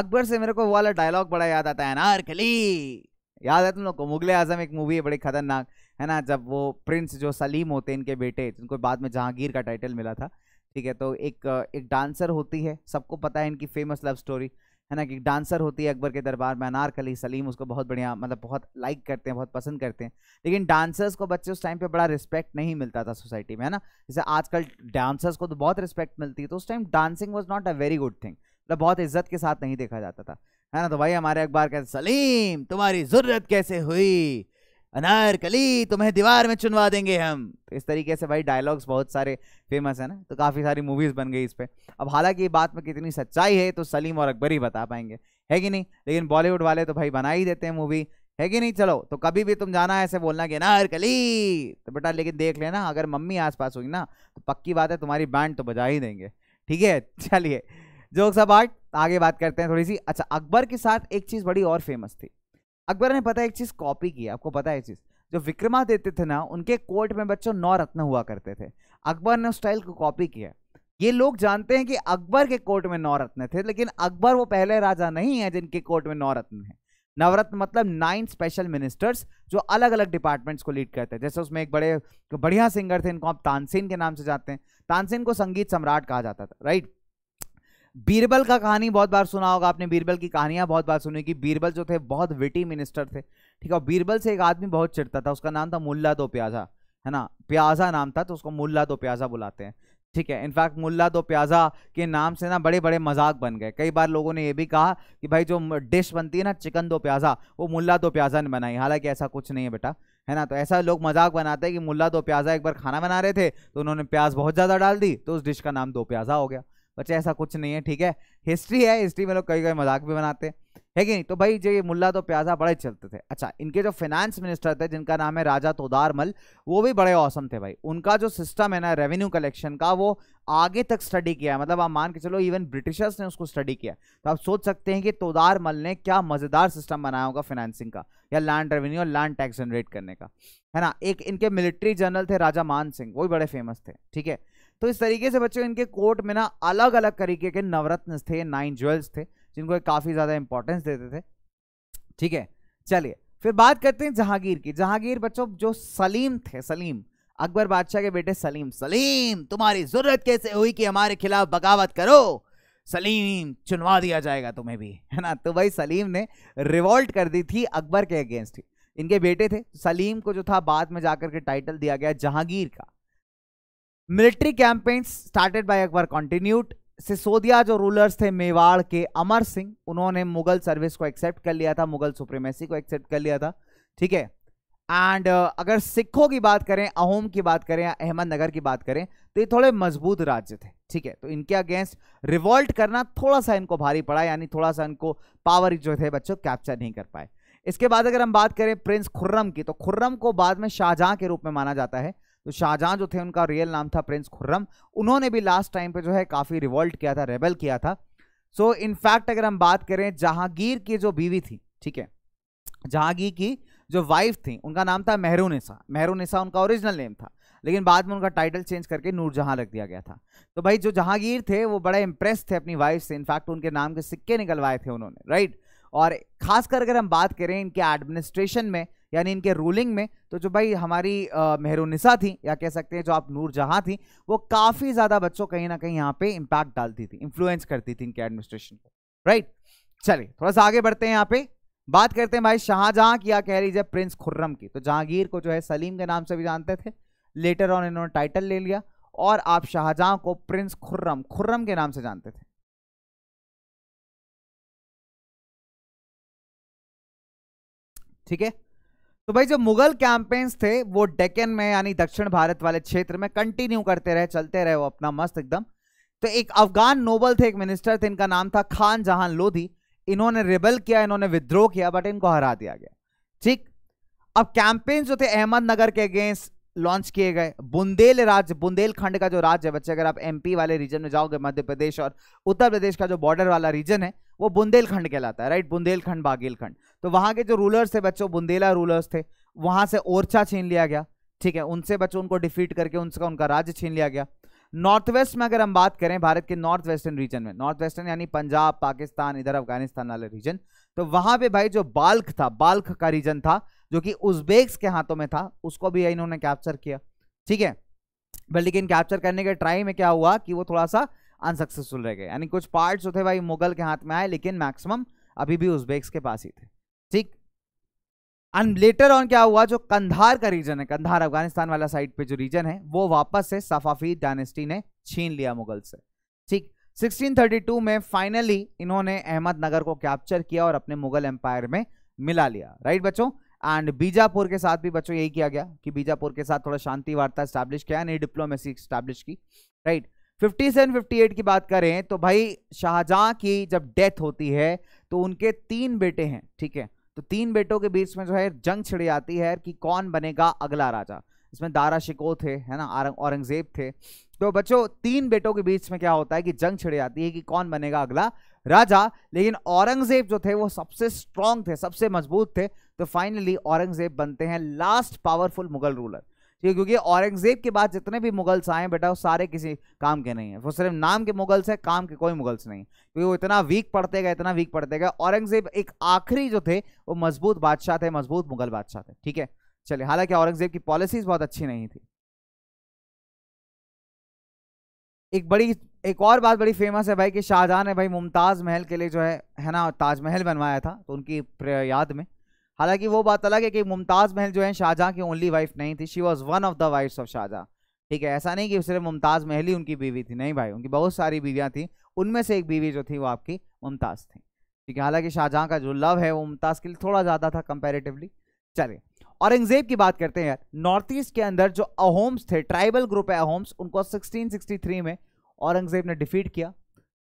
अकबर से मेरे को वो वाला डायलॉग बड़ा याद आता है अनारकली याद है तुम लोग को मुगल आजम एक मूवी है बड़ी खतरनाक है ना जब वो प्रिंस जो सलीम होते हैं इनके बेटे जिनको बाद में जहांगीर का टाइटल मिला था ठीक है तो एक एक डांसर होती है सबको पता है इनकी फेमस लव स्टोरी है ना कि डांसर होती है अकबर के दरबार में अनारकली सलीम उसको बहुत बढ़िया मतलब बहुत लाइक करते हैं बहुत पसंद करते हैं लेकिन डांसर्स को बच्चे उस टाइम पे बड़ा रिस्पेक्ट नहीं मिलता था सोसाइटी में है ना जैसे आजकल डांसर्स को तो बहुत रिस्पेक्ट मिलती है तो उस time dancing was not a very good thing मतलब बहुत इज्जत के साथ नहीं देखा जाता था है ना तो भाई हमारे अखबार कहते सलीम तुम्हारी जरूरत कैसे हुई अनारकली तुम्हें दीवार में चुनवा देंगे हम तो इस तरीके से भाई डायलॉग्स बहुत सारे फेमस हैं ना तो काफ़ी सारी मूवीज़ बन गई इस पर अब हालांकि ये बात में कितनी सच्चाई है तो सलीम और अकबर ही बता पाएंगे है कि नहीं लेकिन बॉलीवुड वाले तो भाई बना ही देते हैं मूवी है कि नहीं चलो तो कभी भी तुम जाना ऐसे बोलना कि अनारकली तो बेटा लेकिन देख लेना अगर मम्मी आस हुई ना तो पक्की बात है तुम्हारी बैंड तो बजा ही देंगे ठीक है चलिए जोक सब आर्ट आगे बात करते हैं थोड़ी सी अच्छा अकबर के साथ एक चीज़ बड़ी और फेमस थी अकबर ने पता एक चीज़ कॉपी की आपको पता है चीज़ जो विक्रमा देते थे ना उनके कोर्ट में बच्चों नौ रत्न हुआ करते थे अकबर ने उस स्टाइल को कॉपी किया ये लोग जानते हैं कि अकबर के कोर्ट में नौ रत्न थे लेकिन अकबर वो पहले राजा नहीं है जिनके कोर्ट में नौ रत्न है नवरत्न मतलब नाइन स्पेशल मिनिस्टर्स जो अलग अलग डिपार्टमेंट्स को लीड करते हैं जैसे उसमें एक बड़े बढ़िया सिंगर थे इनको आप तानसेन के नाम से जानते हैं तानसेन को संगीत सम्राट कहा जाता था राइट बीरबल का कहानी बहुत बार सुना होगा आपने बीरबल की कहानियां बहुत बार सुनी कि बीरबल जो थे बहुत विटी मिनिस्टर थे ठीक है बीरबल से एक आदमी बहुत चिड़ता था उसका नाम था मुल्ला दो प्याजा है ना प्याजा नाम था तो उसको मुल्ला दो प्याजा बुलाते हैं ठीक है इनफैक्ट मुल्ला दो प्याजा के नाम से ना बड़े बड़े मजाक बन गए कई बार लोगों ने यह भी कहा कि भाई जो डिश बनती है ना चिकन दो प्याजा वो मुल्ला दो प्याजा ने बनाई हालांकि ऐसा कुछ नहीं है बेटा है ना तो ऐसा लोग मजाक बनाते हैं कि मुल्ला दो प्याजा एक बार खाना बना रहे थे तो उन्होंने प्याज बहुत ज़्यादा डाल दी तो उस डिश का नाम दो प्याजा हो गया बच्चे ऐसा कुछ नहीं है ठीक है हिस्ट्री है हिस्ट्री में लोग कई कई मजाक भी बनाते है कि नहीं तो भाई जो ये मुल्ला तो प्याजा बड़े चलते थे अच्छा इनके जो फाइनेंस मिनिस्टर थे जिनका नाम है राजा तोदारमल वो भी बड़े औसम थे भाई उनका जो सिस्टम है ना रेवेन्यू कलेक्शन का वो आगे तक स्टडी किया है मतलब आप मान के चलो इवन ब्रिटिशर्स ने उसको स्टडी किया तो आप सोच सकते हैं कि तोदारमल ने क्या मज़ेदार सिस्टम बनाया होगा फाइनेंसिंग का या लैंड रेवेन्यू और लैंड टैक्स जनरेट करने का है ना एक इनके मिलिट्री जनरल थे राजा मान सिंह वो भी बड़े फेमस थे ठीक है तो इस तरीके से बच्चों इनके कोर्ट में ना अलग अलग तरीके के नवरत्न थे नाइन ज्वेल्स थे जिनको काफ़ी ज़्यादा इंपॉर्टेंस देते थे ठीक है चलिए फिर बात करते हैं जहांगीर की जहांगीर बच्चों जो सलीम थे सलीम अकबर बादशाह के बेटे सलीम सलीम तुम्हारी जरूरत कैसे हुई कि हमारे खिलाफ बगावत करो सलीम चुनवा दिया जाएगा तुम्हें भी है ना तो भाई सलीम ने रिवॉल्ट कर दी थी अकबर के अगेंस्ट इनके बेटे थे सलीम को जो था बाद में जाकर के टाइटल दिया गया जहांगीर का military campaigns started by Akbar continued Sisodia जो रूलर्स थे मेवाड़ के अमर सिंह उन्होंने मुगल सर्विस को एक्सेप्ट कर लिया था मुगल सुप्रीमेसी को एक्सेप्ट कर लिया था ठीक है एंड uh, अगर सिखों की बात करें अहोम की बात करें या अहमदनगर की बात करें तो ये थोड़े मजबूत राज्य थे ठीक है तो इनके अगेंस्ट रिवॉल्ट करना थोड़ा सा इनको भारी पड़ा यानी थोड़ा सा इनको पावर जो थे बच्चों कैप्चर नहीं कर पाए इसके बाद अगर हम बात करें प्रिंस खुर्रम की तो खुर्रम को बाद में शाहजहां के रूप में माना जाता है तो शाहजहां जो थे उनका रियल नाम था प्रिंस खुर्रम उन्होंने भी लास्ट टाइम पे जो है काफ़ी रिवॉल्ट किया था रेबल किया था सो so, इनफैक्ट अगर हम बात करें जहांगीर की जो बीवी थी ठीक है जहांगीर की जो वाइफ थी उनका नाम था मेहरूनिसा मेहरूनिसा उनका ओरिजिनल नेम था लेकिन बाद में उनका टाइटल चेंज करके नूरजहां रख दिया गया था तो भाई जो जहांगीर थे वो बड़े इंप्रेस थे अपनी वाइफ से इनफैक्ट उनके नाम के सिक्के निकलवाए थे उन्होंने राइट और खासकर अगर हम बात करें इनके एडमिनिस्ट्रेशन में यानी इनके रूलिंग में तो जो भाई हमारी मेहरूनिसा थी या कह सकते हैं जो आप नूर जहाँ थी वो काफ़ी ज़्यादा बच्चों कहीं ना कहीं यहाँ पे इम्पैक्ट डालती थी इन्फ्लुएंस करती थी इनके एडमिनिस्ट्रेशन को राइट चलिए थोड़ा सा आगे बढ़ते हैं यहाँ पे बात करते हैं भाई शाहजहाँ की या कह लीजिए प्रिंस खुर्रम की तो जहांगीर को जो है सलीम के नाम से भी जानते थे लेटर ऑन इन्होंने टाइटल ले लिया और आप शाहजहाँ को प्रिंस खुर्रम खुर्रम के नाम से जानते थे ठीक है तो भाई जो मुगल कैंपेन्स थे वो डेकन में यानी दक्षिण भारत वाले क्षेत्र में कंटिन्यू करते रहे चलते रहे वो अपना मस्त एकदम तो एक अफगान नोबल थे एक मिनिस्टर थे इनका नाम था खान जहां लोधी इन्होंने रिबल किया इन्होंने विद्रोह किया बट इनको हरा दिया गया ठीक अब कैंपेन्स जो थे अहमदनगर के अगेंस्ट लॉन्च किए गए बुंदेल राज्य बुंदेलखंड का जो राज्य है बच्चे अगर आप एमपी वाले रीजन में जाओगे मध्य प्रदेश और उत्तर प्रदेश का जो बॉर्डर वाला रीजन है वो बुंदेलखंड कहलाता है राइट बुंदेलखंड बागेलखंड तो वहां के जो रूलर्स थे बच्चों बुंदेला रूलर्स थे वहां से ओरछा छीन लिया गया ठीक है उनसे बच्चों उनको डिफीट करके उनका उनका राज्य छीन लिया गया नॉर्थ वेस्ट में अगर हम बात करें भारत के नॉर्थ वेस्टर्न रीजन में नॉर्थ वेस्टर्न यानी पंजाब पाकिस्तान इधर अफगानिस्तान वाले रीजन तो वहां पे भाई जो बाल्क था बाल्क का रीजन था जो कि उज्बेक्स के हाथों में था उसको भी इन्होंने कैप्चर किया ठीक है बट लेकिन कैप्चर करने के ट्राई में क्या हुआ कि वो थोड़ा सा अनसक्सेसफुल रह गए यानी कुछ पार्ट्स जो थे भाई मुगल के हाथ में आए लेकिन मैक्सिमम अभी भी उजबेक्स के पास ही थे ठीक एंड लेटर ऑन क्या हुआ जो कंधार का रीजन है कंधार अफगानिस्तान वाला साइड पे जो रीजन है वो वापस से सफाफी डायनेस्टी ने छीन लिया मुगल से ठीक 1632 में फाइनली इन्होंने अहमदनगर को कैप्चर किया और अपने मुगल एम्पायर में मिला लिया राइट बच्चों एंड बीजापुर के साथ भी बच्चों यही किया गया कि बीजापुर के साथ थोड़ा शांति वार्ता स्टैब्लिश किया डिप्लोमेसी स्टैब्लिश की right fifty seven fifty eight की बात करें तो भाई शाहजहां की जब डेथ होती है तो उनके तीन बेटे हैं ठीक है तो तीन बेटों के बीच में जो है जंग छिड़ जाती है कि कौन बनेगा अगला राजा इसमें दारा शिको थे है ना औरंगजेब थे तो बच्चों तीन बेटों के बीच में क्या होता है कि जंग छिड़ जाती है कि कौन बनेगा अगला राजा लेकिन औरंगजेब जो थे वो सबसे स्ट्रांग थे सबसे मजबूत थे तो फाइनली औरंगजेब बनते हैं लास्ट पावरफुल मुगल रूलर ठीक है क्योंकि औरंगजेब के बाद जितने भी मुगल्स आए बेटा वो सारे किसी काम के नहीं है वो सिर्फ नाम के मुगल्स है काम के कोई मुगल्स नहीं क्योंकि वो इतना वीक पड़ते गए इतना वीक पड़ते गए औरंगजेब एक आखिरी जो थे वो मजबूत बादशाह थे मजबूत मुगल बादशाह थे ठीक है चलिए हालांकि औरंगजेब की पॉलिसीज बहुत अच्छी नहीं थी एक बड़ी एक और बात बड़ी फेमस है भाई कि शाहजहां ने भाई मुमताज़ महल के लिए जो है है ना ताजमहल बनवाया था तो उनकी याद में हालांकि वो बात अलग है कि मुमताज़ महल जो है शाहजहाँ की ओनली वाइफ नहीं थी she was one of the wife of Shahjahan ठीक है ऐसा नहीं कि सिर्फ मुमताज़ महल ही उनकी बीवी थी नहीं भाई उनकी बहुत सारी बीवियाँ थी उनमें से एक बीवी जो थी वो आपकी मुमताज़ थी ठीक है हालांकि शाहजहाँ का जो लव है वो मुमताज़ के लिए थोड़ा ज़्यादा था कंपेरेटिवली चले औरंगजेब की बात करते हैं यार नॉर्थ ईस्ट के अंदर जो अहोम्स थे ट्राइबल ग्रुप है अहोम्स उनको 1663 में औरंगजेब ने डिफीट किया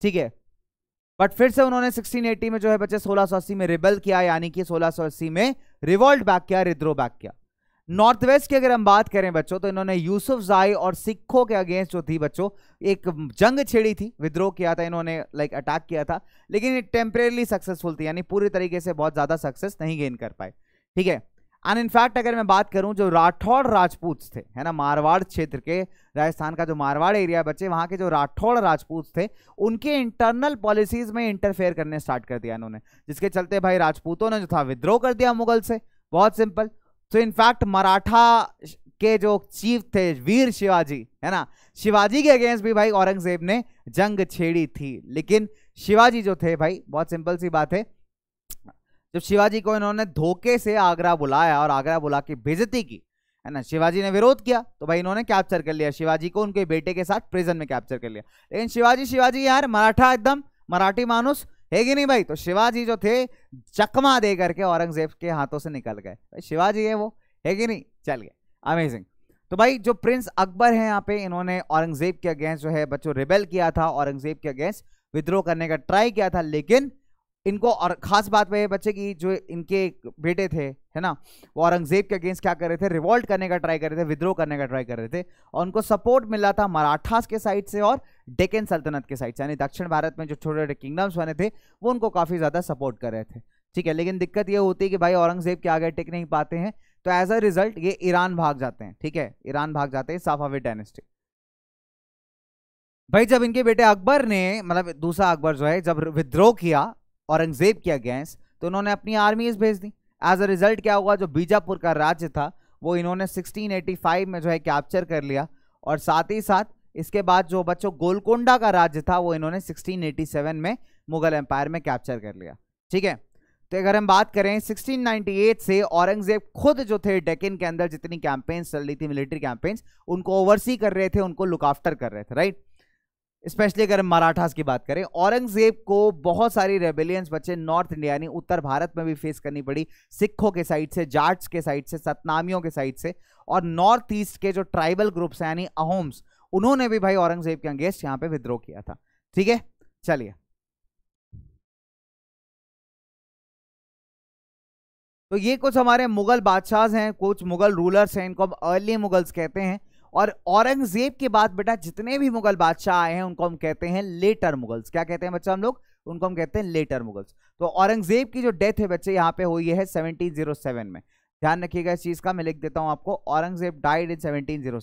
ठीक है बट फिर से उन्होंने 1680 में जो है बच्चे 1680 में रिबल किया यानी कि 1680 में रिवॉल्ट बैक किया रिद्रो बैक किया नॉर्थ वेस्ट की अगर हम बात करें बच्चों तो इन्होंने यूसुफ जाई और सिखों के अगेंस्ट जो थी बच्चों एक जंग छेड़ी थी विद्रोह किया था इन्होंने लाइक अटैक किया था लेकिन ये टेम्परेली सक्सेसफुल थी यानी पूरी तरीके से बहुत ज़्यादा सक्सेस नहीं गेन कर पाए ठीक है एंड इनफैक्ट अगर मैं बात करूं जो राठौड़ राजपूत थे है ना मारवाड़ क्षेत्र के राजस्थान का जो मारवाड़ एरिया बचे वहाँ के जो राठौड़ राजपूत थे उनके इंटरनल पॉलिसीज में इंटरफेयर करने स्टार्ट कर दिया इन्होंने जिसके चलते भाई राजपूतों ने जो था विद्रोह कर दिया मुगल से बहुत सिंपल तो इनफैक्ट मराठा के जो चीफ थे वीर शिवाजी है ना शिवाजी के अगेंस्ट भी भाई औरंगजेब ने जंग छेड़ी थी लेकिन शिवाजी जो थे भाई बहुत सिंपल सी बात है जब शिवाजी को इन्होंने धोखे से आगरा बुलाया और आगरा बुला के बेजती की है ना शिवाजी ने विरोध किया तो भाई इन्होंने कैप्चर कर लिया शिवाजी को उनके बेटे के साथ प्रिजन में कैप्चर कर लिया लेकिन शिवाजी शिवाजी यार मराठा एकदम मराठी मानुस है कि नहीं भाई तो शिवाजी जो थे चकमा दे करके औरंगजेब के हाथों से निकल गए भाई शिवाजी है वो है कि नहीं चल गए अमेजिंग तो भाई जो प्रिंस अकबर है यहाँ पे इन्होंने औरंगजेब के अगेंस्ट जो है बच्चों रिबेल किया था औरंगजेब के अगेंस्ट विद्रोह करने का ट्राई किया था लेकिन इनको और खास बात वह बच्चे की जो इनके बेटे थे है ना वो औरंगजेब के अगेंस्ट क्या कर रहे थे रिवॉल्ट करने का ट्राई कर रहे थे विद्रोह करने का ट्राई कर रहे थे और उनको सपोर्ट मिला था मराठास के साइड से और डेकन सल्तनत के साइड से यानी दक्षिण भारत में जो छोटे छोटे किंगडम्स बने थे वो उनको काफ़ी ज़्यादा सपोर्ट कर रहे थे ठीक है लेकिन दिक्कत ये होती है कि भाई औरंगजेब के आगे टिक नहीं पाते हैं तो एज अ रिजल्ट ये ईरान भाग जाते हैं ठीक है ईरान भाग जाते हैं साफाविद डायनेस्टी भाई जब इनके बेटे अकबर ने मतलब दूसरा अकबर जो है जब विद्रोह किया औरंगजेब के अगेंस्ट तो इन्होंने अपनी आर्मीज भेज दी एज अ रिजल्ट क्या हुआ जो बीजापुर का राज्य था वो इन्होंने 1685 में जो है कैप्चर कर लिया और साथ ही साथ इसके बाद जो बच्चों गोलकोंडा का राज्य था वो इन्होंने 1687 में मुगल एम्पायर में कैप्चर कर लिया ठीक है तो अगर हम बात करें 1698 से औरंगजेब खुद जो थे डेकिन के अंदर जितनी कैंपेन्स चल रही थी मिलिट्री कैंपेन्स उनको ओवरसी कर रहे थे उनको लुक कर रहे थे राइट स्पेशली अगर मराठास की बात करें औरंगजेब को बहुत सारी रेबेलियंस बच्चे नॉर्थ इंडिया यानी उत्तर भारत में भी फेस करनी पड़ी सिखों के साइड से जाट्स के साइड से सतनामियों के साइड से और नॉर्थ ईस्ट के जो ट्राइबल ग्रुप्स हैं यानी अहोम्स उन्होंने भी भाई औरंगजेब के अंगेस्ट यहाँ पे विद्रोह किया था ठीक है चलिए तो ये कुछ हमारे मुगल बादशाह हैं कुछ मुगल रूलर्स हैं इनको हम अर्ली मुगल्स कहते हैं और औरंगजेब के बाद बेटा जितने भी मुगल बादशाह आए हैं उनको हम कहते हैं लेटर मुगल्स क्या कहते हैं बच्चा हम लोग उनको हम कहते हैं लेटर मुगल्स तो औरंगजेब की जो डेथ है बच्चे यहाँ पे हुई है 1707 में ध्यान रखिएगा इस चीज का मैं लिख देता हूँ आपको Aurangzeb died in seventeen zero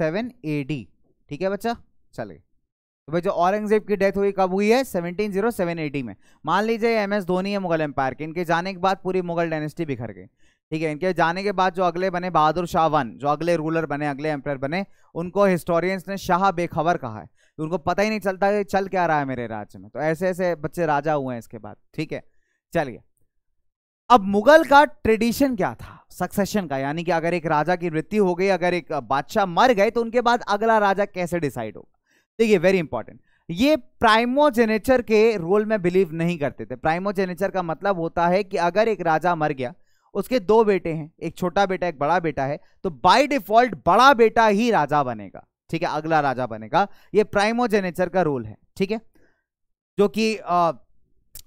seven AD ठीक है बच्चा चलिए तो भाई जो औरंगजेब की डेथ हुई कब हुई है एटी oh में मान लीजिए एम एस धोनी है मुगल एम्पायर के इनके जाने के बाद पूरी मुगल डायनेस्टी बिखर गई ठीक है इनके जाने के बाद जो अगले बने बहादुर शाह वन जो अगले रूलर बने अगले एम्पायर बने उनको हिस्टोरियंस ने शाह बेखबर कहा है तो उनको पता ही नहीं चलता कि चल क्या रहा है मेरे राज्य में तो ऐसे ऐसे बच्चे राजा हुए हैं इसके बाद ठीक है चलिए अब मुगल का ट्रेडिशन क्या था सक्सेशन का यानी कि अगर एक राजा की मृत्यु हो गई अगर एक बादशाह मर गए तो उनके बाद अगला राजा कैसे डिसाइड हो देखिए वेरी इंपॉर्टेंट ये प्राइमोजेनेचर के रोल में बिलीव नहीं करते थे प्राइमोजेनेचर का मतलब होता है कि अगर एक राजा मर गया उसके दो बेटे हैं एक छोटा बेटा एक बड़ा बेटा है तो बाय डिफॉल्ट बड़ा बेटा ही राजा बनेगा ठीक है अगला राजा बनेगा ये प्राइमोजेनेचर का रोल है ठीक है जो कि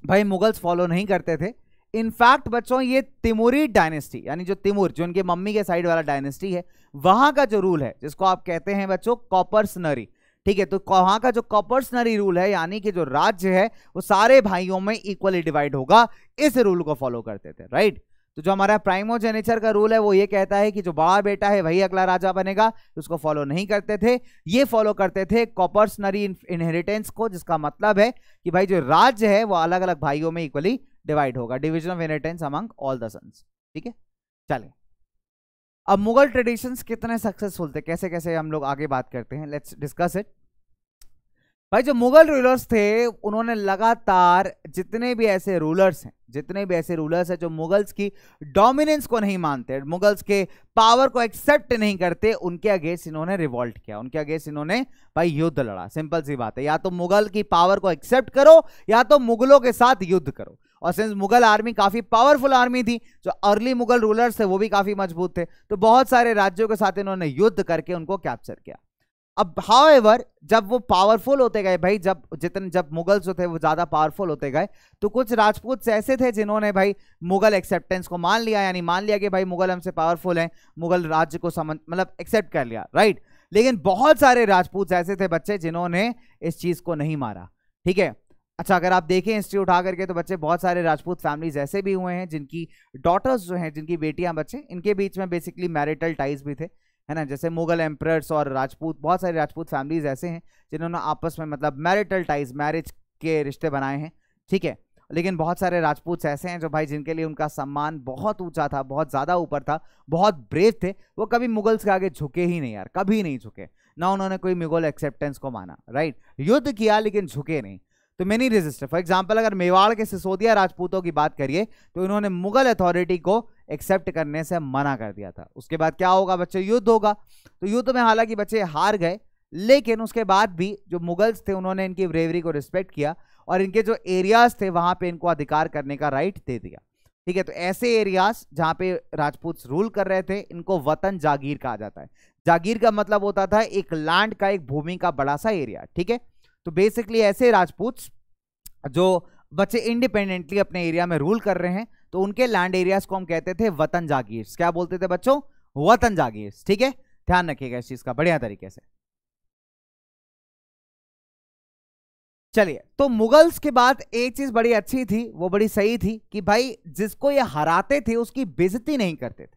भाई मुगल्स फॉलो नहीं करते थे इनफैक्ट बच्चों ये तिमूरी डायनेस्टी यानी जो तिमूर जो उनके मम्मी के साइड वाला डायनेस्टी है वहां का जो रूल है जिसको आप कहते हैं बच्चों कॉपर्सनरी ठीक है तो वहां का जो कॉपर्सनरी रूल है यानी कि जो राज्य है वो सारे भाइयों में इक्वली डिवाइड होगा इस रूल को फॉलो करते थे राइट तो जो हमारा प्राइमोजेनेचर का रूल है वो ये कहता है कि जो बड़ा बेटा है वही अगला राजा बनेगा उसको फॉलो नहीं करते थे ये फॉलो करते थे कॉपर्सनरी इनहेरिटेंस को जिसका मतलब है कि भाई जो राज्य है वो अलग अलग भाइयों में इक्वली डिवाइड होगा division of inheritance among all the sons ठीक है चले अब मुगल ट्रेडिशंस कितने सक्सेसफुल थे कैसे कैसे हम लोग आगे बात करते हैं लेट्स डिस्कस इट भाई जो मुगल रूलर्स थे उन्होंने लगातार जितने भी ऐसे रूलर्स हैं जितने भी ऐसे रूलर्स हैं जो मुगल्स की डोमिनेंस को नहीं मानते मुगल्स के पावर को एक्सेप्ट नहीं करते उनके अगेंस्ट इन्होंने रिवॉल्ट किया उनके अगेंस्ट इन्होंने भाई युद्ध लड़ा सिंपल सी बात है या तो मुगल की पावर को एक्सेप्ट करो या तो मुगलों के साथ युद्ध करो और सिंस मुगल आर्मी काफ़ी पावरफुल आर्मी थी जो अर्ली मुगल रूलर्स थे वो भी काफ़ी मजबूत थे तो बहुत सारे राज्यों के साथ इन्होंने युद्ध करके उनको कैप्चर किया अब हाउ जब वो पावरफुल होते गए भाई जब जितने जब मुगल्स जो थे वो ज़्यादा पावरफुल होते गए तो कुछ राजपूत ऐसे थे जिन्होंने भाई मुगल एक्सेप्टेंस को मान लिया यानी मान लिया कि भाई मुगल हमसे पावरफुल हैं मुगल राज्य को समझ मतलब एक्सेप्ट कर लिया राइट लेकिन बहुत सारे राजपूत ऐसे थे बच्चे जिन्होंने इस चीज़ को नहीं मारा ठीक है अच्छा अगर आप देखें हिस्ट्री उठा करके तो बच्चे बहुत सारे राजपूत फैमिलीज ऐसे भी हुए हैं जिनकी डॉटर्स जो हैं जिनकी बेटियां बच्चे इनके बीच में बेसिकली मैरिटल टाइज भी थे है ना जैसे मुगल एम्प्रर्स और राजपूत बहुत सारी राजपूत फैमिलीज ऐसे हैं जिन्होंने आपस में मतलब मैरिटल टाइज मैरिज के रिश्ते बनाए हैं ठीक है लेकिन बहुत सारे राजपूत ऐसे हैं जो भाई जिनके लिए उनका सम्मान बहुत ऊंचा था बहुत ज़्यादा ऊपर था बहुत ब्रेव थे वो कभी मुगल्स के आगे झुके ही नहीं यार कभी नहीं झुके ना उन्होंने कोई मुगल एक्सेप्टेंस को माना राइट युद्ध किया लेकिन झुके नहीं तो मैनी रजिस्टर फॉर एग्जाम्पल अगर मेवाड़ के सिसोदिया राजपूतों की बात करिए तो इन्होंने मुगल अथॉरिटी को एक्सेप्ट करने से मना कर दिया था उसके बाद क्या होगा बच्चे युद्ध होगा तो युद्ध में हालांकि बच्चे हार गए लेकिन उसके बाद भी जो मुगल्स थे उन्होंने इनकी ब्रेवरी को रिस्पेक्ट किया और इनके जो एरियाज थे वहां पे इनको अधिकार करने का राइट दे दिया ठीक है तो ऐसे एरियाज जहां पे राजपूत रूल कर रहे थे इनको वतन जागीर कहा जाता है जागीर का मतलब होता था एक लैंड का एक भूमि का बड़ा सा एरिया ठीक है तो बेसिकली ऐसे राजपूत जो बच्चे इंडिपेंडेंटली अपने एरिया में रूल कर रहे हैं तो उनके लैंड एरियाज को हम कहते थे वतन जागीर क्या बोलते थे बच्चों वतन जागीर ठीक है ध्यान रखिएगा इस चीज का बढ़िया तरीके से चलिए तो मुगल्स के बाद एक चीज बड़ी अच्छी थी वो बड़ी सही थी कि भाई जिसको ये हराते थे उसकी बेजती नहीं करते थे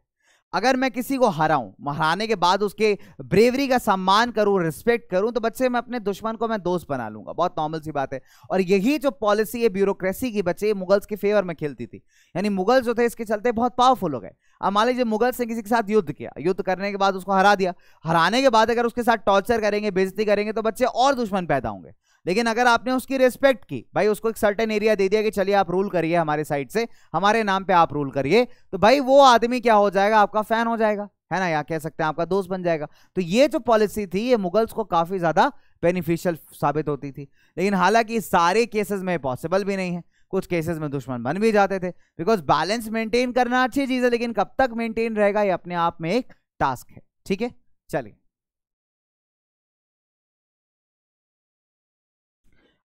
अगर मैं किसी को हराऊं हराने के बाद उसके ब्रेवरी का सम्मान करूं रिस्पेक्ट करूं तो बच्चे मैं अपने दुश्मन को मैं दोस्त बना लूंगा बहुत नॉर्मल सी बात है और यही जो पॉलिसी है ब्यूरोक्रेसी की बच्चे मुगल्स के फेवर में खेलती थी यानी मुगल्स जो थे इसके चलते बहुत पावरफुल हो गए अब मान लीजिए मुगल्स ने किसी के साथ युद्ध किया युद्ध करने के बाद उसको हरा दिया हराने के बाद अगर उसके साथ टॉर्चर करेंगे बेजती करेंगे तो बच्चे और दुश्मन पैदा होंगे लेकिन अगर आपने उसकी रिस्पेक्ट की भाई उसको एक सर्टेन एरिया दे दिया कि चलिए आप रूल करिए हमारे साइड से हमारे नाम पे आप रूल करिए तो भाई वो आदमी क्या हो जाएगा आपका फैन हो जाएगा है ना या कह सकते हैं आपका दोस्त बन जाएगा तो ये जो पॉलिसी थी ये मुगल्स को काफ़ी ज़्यादा बेनिफिशियल साबित होती थी लेकिन हालांकि सारे केसेस में पॉसिबल भी नहीं है कुछ केसेस में दुश्मन बन भी जाते थे बिकॉज बैलेंस मेंटेन करना अच्छी चीज़ है लेकिन कब तक मेंटेन रहेगा ये अपने आप में एक टास्क है ठीक है चलिए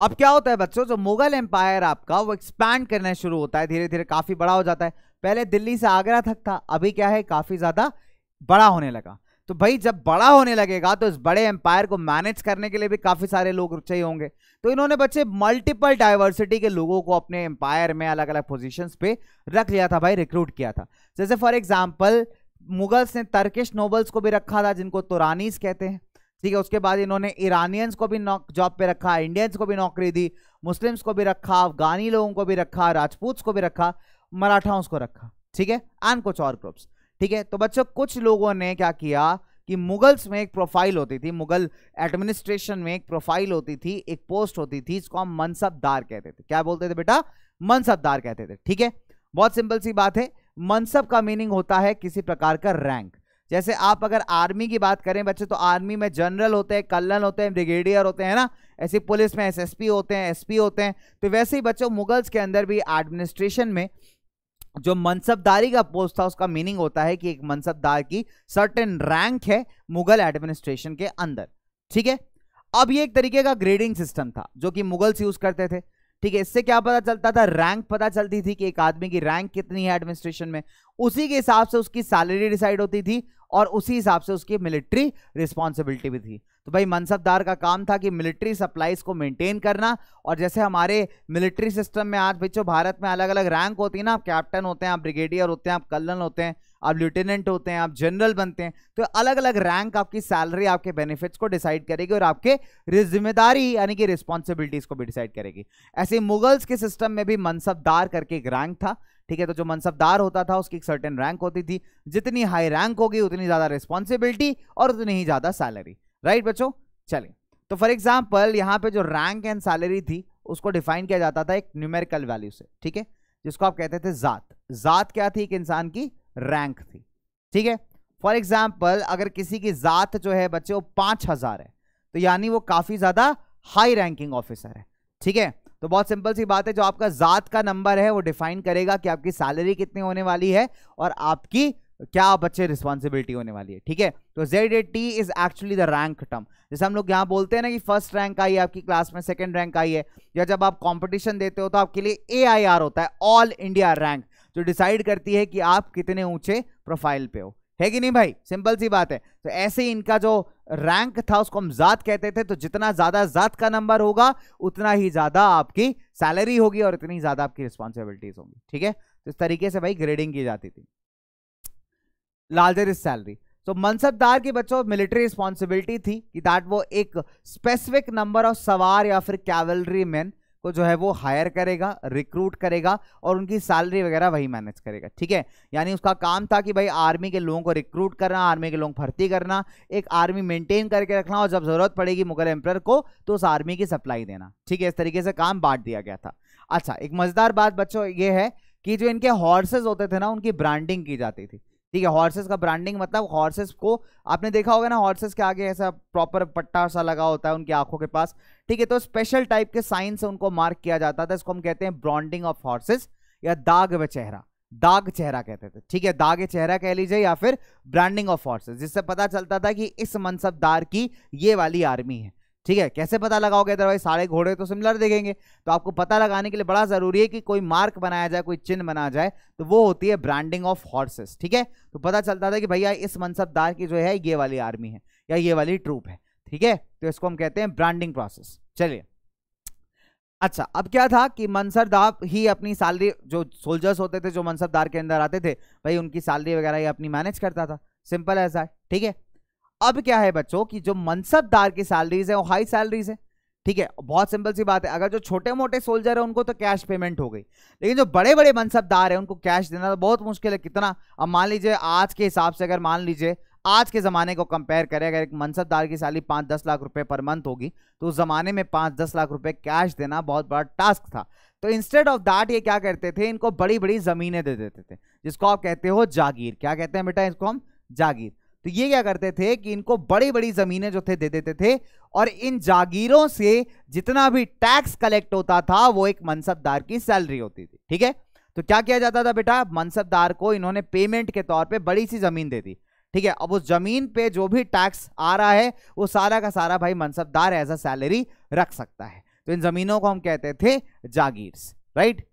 अब क्या होता है बच्चों जो मुगल एम्पायर आपका वो एक्सपैंड करना शुरू होता है धीरे धीरे काफी बड़ा हो जाता है पहले दिल्ली से आगरा तक था अभी क्या है काफी ज्यादा बड़ा होने लगा तो भाई जब बड़ा होने लगेगा तो इस बड़े एम्पायर को मैनेज करने के लिए भी काफी सारे लोग चाहिए होंगे तो इन्होंने बच्चे मल्टीपल डाइवर्सिटी के लोगों को अपने एम्पायर में अलग अलग पोजिशन पे रख लिया था भाई रिक्रूट किया था जैसे फॉर एग्जाम्पल मुगल्स ने तर्किश नोबल्स को भी रखा था जिनको तुरानीस कहते हैं ठीक है उसके बाद इन्होंने ईरानियंस को भी जॉब पे रखा इंडियंस को भी नौकरी दी मुस्लिम्स को भी रखा अफगानी लोगों को भी रखा राजपूत को भी रखा मराठाओं को रखा ठीक है एंड कुछ और ग्रुप्स ठीक है तो बच्चों कुछ लोगों ने क्या किया कि मुगल्स में एक प्रोफाइल होती थी मुगल एडमिनिस्ट्रेशन में एक प्रोफाइल होती थी एक पोस्ट होती थी इसको हम मनसबदार कहते थे क्या बोलते थे बेटा मनसबदार कहते थे ठीक है बहुत सिंपल सी बात है मनसब का मीनिंग होता है किसी प्रकार का रैंक जैसे आप अगर आर्मी की बात करें बच्चे तो आर्मी में जनरल होते हैं कलन होते हैं ब्रिगेडियर होते हैं ना ऐसे पुलिस में एसएसपी होते हैं एसपी होते हैं तो वैसे ही बच्चों मुगल्स के अंदर भी एडमिनिस्ट्रेशन में जो मनसबदारी का पोस्ट था उसका मीनिंग होता है कि एक मनसबदार की सर्टेन रैंक है मुगल एडमिनिस्ट्रेशन के अंदर ठीक है अब ये एक तरीके का ग्रेडिंग सिस्टम था जो कि मुगल्स यूज करते थे ठीक है इससे क्या पता चलता था रैंक पता चलती थी कि एक आदमी की रैंक कितनी है एडमिनिस्ट्रेशन में उसी के हिसाब से उसकी सैलरी डिसाइड होती थी और उसी हिसाब से उसकी मिलिट्री रिस्पॉन्सिबिलिटी भी थी तो भाई मनसबदार का काम था कि मिलिट्री सप्लाईज को मेंटेन करना और जैसे हमारे मिलिट्री सिस्टम में आज बच्चों भारत में अलग अलग रैंक होती है ना आप कैप्टन होते हैं आप ब्रिगेडियर होते हैं आप कर्नल होते हैं आप लेफ्टिनेंट होते हैं आप जनरल बनते हैं तो अलग अलग रैंक आपकी सैलरी आपके बेनिफिट्स को डिसाइड करेगी और आपके जिम्मेदारी यानी कि रिस्पॉन्सिबिलिटीज़ को भी डिसाइड करेगी ऐसे मुगल्स के सिस्टम में भी मनसबदार करके एक रैंक था ठीक है तो जो मनसबदार होता था उसकी एक सर्टेन रैंक होती थी जितनी हाई रैंक होगी उतनी ज़्यादा रिस्पॉन्सिबिलिटी और उतनी ही ज़्यादा सैलरी राइट बच्चों चले तो फॉर एग्जाम्पल यहाँ पे जो रैंक एंड सैलरी थी उसको डिफाइन किया जाता था एक न्यूमेरिकल वैल्यू से ठीक है जिसको आप कहते थे ज़ात ज़ात क्या थी एक इंसान की रैंक थी ठीक है फॉर एग्जाम्पल अगर किसी की ज़ात जो है बच्चे वो पांच हज़ार है तो यानी वो काफ़ी ज़्यादा हाई रैंकिंग ऑफिसर है ठीक है तो बहुत सिंपल सी बात है जो आपका ज़ात का नंबर है वो डिफाइन करेगा कि आपकी सैलरी कितनी होने वाली है और आपकी क्या बच्चे रिस्पॉन्सिबिलिटी होने वाली है ठीक है तो Z A T is actually the rank term जैसे हम लोग यहाँ बोलते हैं ना कि फर्स्ट रैंक आई है आपकी क्लास में सेकेंड रैंक आई है या जब आप कॉम्पिटिशन देते हो तो आपके लिए ए आई आर होता है ऑल इंडिया रैंक जो डिसाइड करती है कि आप कितने ऊंचे प्रोफाइल पे हो है कि नहीं भाई सिंपल सी बात है तो ऐसे ही इनका जो रैंक था उसको हम जात कहते थे तो जितना ज्यादा जात का नंबर होगा उतना ही ज्यादा आपकी सैलरी होगी और इतनी ज्यादा आपकी रिस्पॉन्सिबिलिटीज होंगी ठीक है तो इस तरीके से भाई ग्रेडिंग की जाती थी लार्जर इज सैलरी तो मनसबदार के बच्चों मिलिट्री रिस्पॉन्सिबिलिटी थी कि दैट वो एक स्पेसिफिक नंबर ऑफ सवार या फिर कैवलरी मैन को जो है वो हायर करेगा रिक्रूट करेगा और उनकी सैलरी वगैरह वही मैनेज करेगा ठीक है यानी उसका काम था कि भाई आर्मी के लोगों को रिक्रूट करना आर्मी के लोग भर्ती करना एक आर्मी मेंटेन करके रखना और जब ज़रूरत पड़ेगी मुगल एम्प्रर को तो उस आर्मी की सप्लाई देना ठीक है इस तरीके से काम बांट दिया गया था अच्छा एक मज़ेदार बात बच्चों ये है कि जो इनके हॉर्सेज होते थे ना उनकी ब्रांडिंग की जाती थी ठीक है हॉर्सेस का ब्रांडिंग मतलब हॉर्सेस को आपने देखा होगा ना हॉर्सेस के आगे ऐसा प्रॉपर पट्टा सा लगा होता है उनकी आंखों के पास ठीक है तो स्पेशल टाइप के साइन से उनको मार्क किया जाता था इसको हम कहते हैं ब्रांडिंग ऑफ हॉर्सेस या दाग व चेहरा दाग चेहरा कहते थे ठीक है दाग चेहरा कह लीजिए या फिर ब्रांडिंग ऑफ हॉर्सेस जिससे पता चलता था कि इस मनसबदार की ये वाली आर्मी है ठीक है कैसे पता लगाओगे अदरवाइज सारे घोड़े तो सिमिलर देखेंगे तो आपको पता लगाने के लिए बड़ा जरूरी है कि कोई मार्क बनाया जाए कोई चिन्ह बनाया जाए तो वो होती है ब्रांडिंग ऑफ हॉर्सेस ठीक है तो पता चलता था कि भैया इस मनसबदार की जो है ये वाली आर्मी है या ये वाली ट्रूप है ठीक है तो इसको हम कहते हैं ब्रांडिंग प्रोसेस चलिए अच्छा अब क्या था कि मनसरदार ही अपनी सैलरी जो सोल्जर्स होते थे जो मनसबदार के अंदर आते थे भाई उनकी सैलरी वगैरह ये अपनी मैनेज करता था सिंपल ऐसा है ठीक है अब क्या है बच्चों की जो मनसबदार की सैलरीज है वो हाई सैलरीज है ठीक है बहुत सिंपल सी बात है अगर जो छोटे मोटे सोल्जर है उनको तो कैश पेमेंट हो गई लेकिन जो बड़े बड़े मनसबदार है उनको कैश देना तो बहुत मुश्किल है कितना अब मान लीजिए आज के हिसाब से अगर मान लीजिए आज के ज़माने को कंपेयर करें अगर एक मनसबदार की सैलरी पाँच दस लाख रुपए पर मंथ होगी तो उस ज़माने में पाँच दस लाख रुपए कैश देना बहुत बड़ा टास्क था तो इंस्टेड ऑफ दैट ये क्या करते थे इनको बड़ी बड़ी ज़मीनें दे देते थे जिसको आप कहते हो जागीर क्या कहते हैं बेटा इसको हम जागीर तो ये क्या करते थे कि इनको बड़ी बड़ी जमीनें जो थे दे देते थे और इन जागीरों से जितना भी टैक्स कलेक्ट होता था वो एक मनसबदार की सैलरी होती थी ठीक है तो क्या किया जाता था बेटा मनसबदार को इन्होंने पेमेंट के तौर पे बड़ी सी जमीन दे दी ठीक है अब उस जमीन पे जो भी टैक्स आ रहा है वो सारा का सारा भाई मनसबदार एज अ सैलरी रख सकता है तो इन जमीनों को हम कहते थे जागीर राइट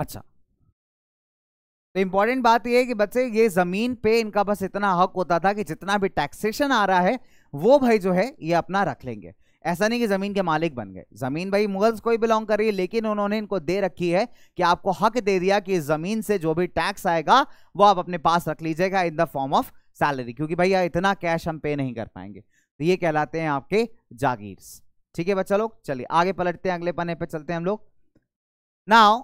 अच्छा तो इम्पॉर्टेंट बात यह है कि बच्चे ये ज़मीन पे इनका बस इतना हक होता था कि जितना भी टैक्सेशन आ रहा है वो भाई जो है ये अपना रख लेंगे ऐसा नहीं कि ज़मीन के मालिक बन गए ज़मीन भाई मुगल्स को ही बिलोंग कर रही है लेकिन उन्होंने इनको दे रखी है कि आपको हक दे दिया कि ज़मीन से जो भी टैक्स आएगा वो आप अपने पास रख लीजिएगा in the form of salary क्योंकि भैया इतना कैश हम पे नहीं कर पाएंगे तो ये कहलाते हैं आपके जागीर्स ठीक है बच्चा लोग चलिए आगे पलटते हैं अगले पन्ने पर चलते हैं हम लोग नाउ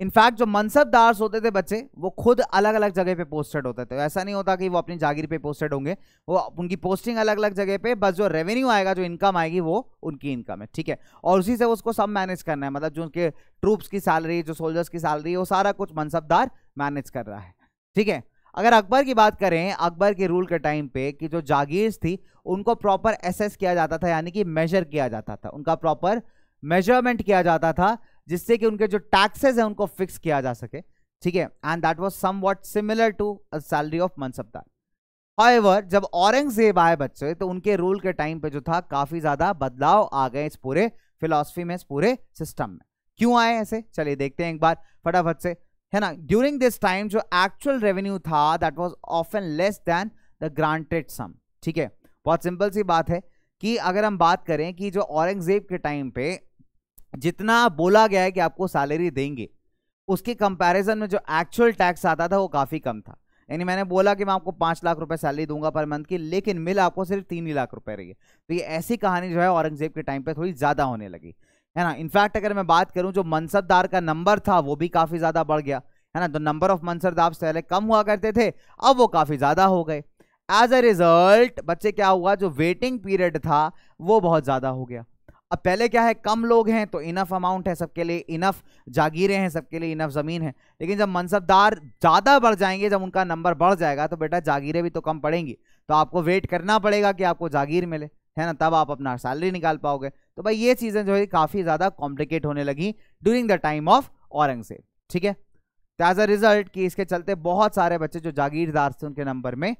इनफैक्ट जो मनसबदार्स होते थे बच्चे वो खुद अलग अलग जगह पे पोस्टेड होते थे ऐसा नहीं होता कि वो अपनी जागीर पे पोस्टेड होंगे वो उनकी पोस्टिंग अलग अलग जगह पे बस जो रेवेन्यू आएगा जो इनकम आएगी वो उनकी इनकम है ठीक है और उसी से उसको सब मैनेज करना है मतलब जो उनके ट्रूप्स की सैलरी जो सोल्जर्स की सैलरी है वो सारा कुछ मनसबदार मैनेज कर रहा है ठीक है अगर अकबर की बात करें अकबर के रूल के टाइम पे कि जो जागीर थी उनको प्रॉपर एसेस किया जाता था यानी कि मेजर किया जाता था उनका प्रॉपर मेजरमेंट किया जाता था जिससे कि उनके जो टैक्सेस हैं उनको फिक्स किया जा सके ठीक है and that was somewhat similar to salary of mansabdar however जब औरंगजेब आए बच्चे तो उनके रूल के टाइम पे जो था काफ़ी ज़्यादा बदलाव आ गए इस पूरे फिलोसफी में इस पूरे सिस्टम में क्यों आए ऐसे चलिए देखते हैं एक बार फटाफट से है ना ड्यूरिंग दिस टाइम जो एक्चुअल रेवेन्यू था that was often less than the granted sum ठीक है बहुत सिंपल सी बात है कि अगर हम बात करें कि जो औरंगजेब के टाइम पे जितना बोला गया है कि आपको सैलरी देंगे उसके कंपैरिजन में जो एक्चुअल टैक्स आता था वो काफ़ी कम था यानी मैंने बोला कि मैं आपको पाँच लाख रुपए सैलरी दूंगा पर मंथ की लेकिन मिल आपको सिर्फ तीन ही लाख रुपए रही है तो ये ऐसी कहानी जो है औरंगजेब के टाइम पे थोड़ी ज़्यादा होने लगी है ना इनफैक्ट अगर मैं बात करूँ जो मनसबदार का नंबर था वो भी काफ़ी ज़्यादा बढ़ गया है ना तो नंबर ऑफ मनसबदार पहले कम हुआ करते थे अब वो काफ़ी ज़्यादा हो गए एज अ रिजल्ट बच्चे क्या हुआ जो वेटिंग पीरियड था वो बहुत ज़्यादा हो गया अब पहले क्या है कम लोग हैं तो इनफ अमाउंट है सबके लिए इनफ जागीरें हैं सबके लिए इनफ ज़मीन है लेकिन जब मनसबदार ज़्यादा बढ़ जाएंगे जब उनका नंबर बढ़ जाएगा तो बेटा जागीरें भी तो कम पड़ेंगी तो आपको वेट करना पड़ेगा कि आपको जागीर मिले है ना तब आप अपना सैलरी निकाल पाओगे तो भाई ये चीज़ें जो है काफ़ी ज़्यादा कॉम्प्लिकेट होने लगी during the time of Aurangzeb ठीक है तो एज अ रिजल्ट कि इसके चलते बहुत सारे बच्चे जो जागीरदार थे उनके नंबर में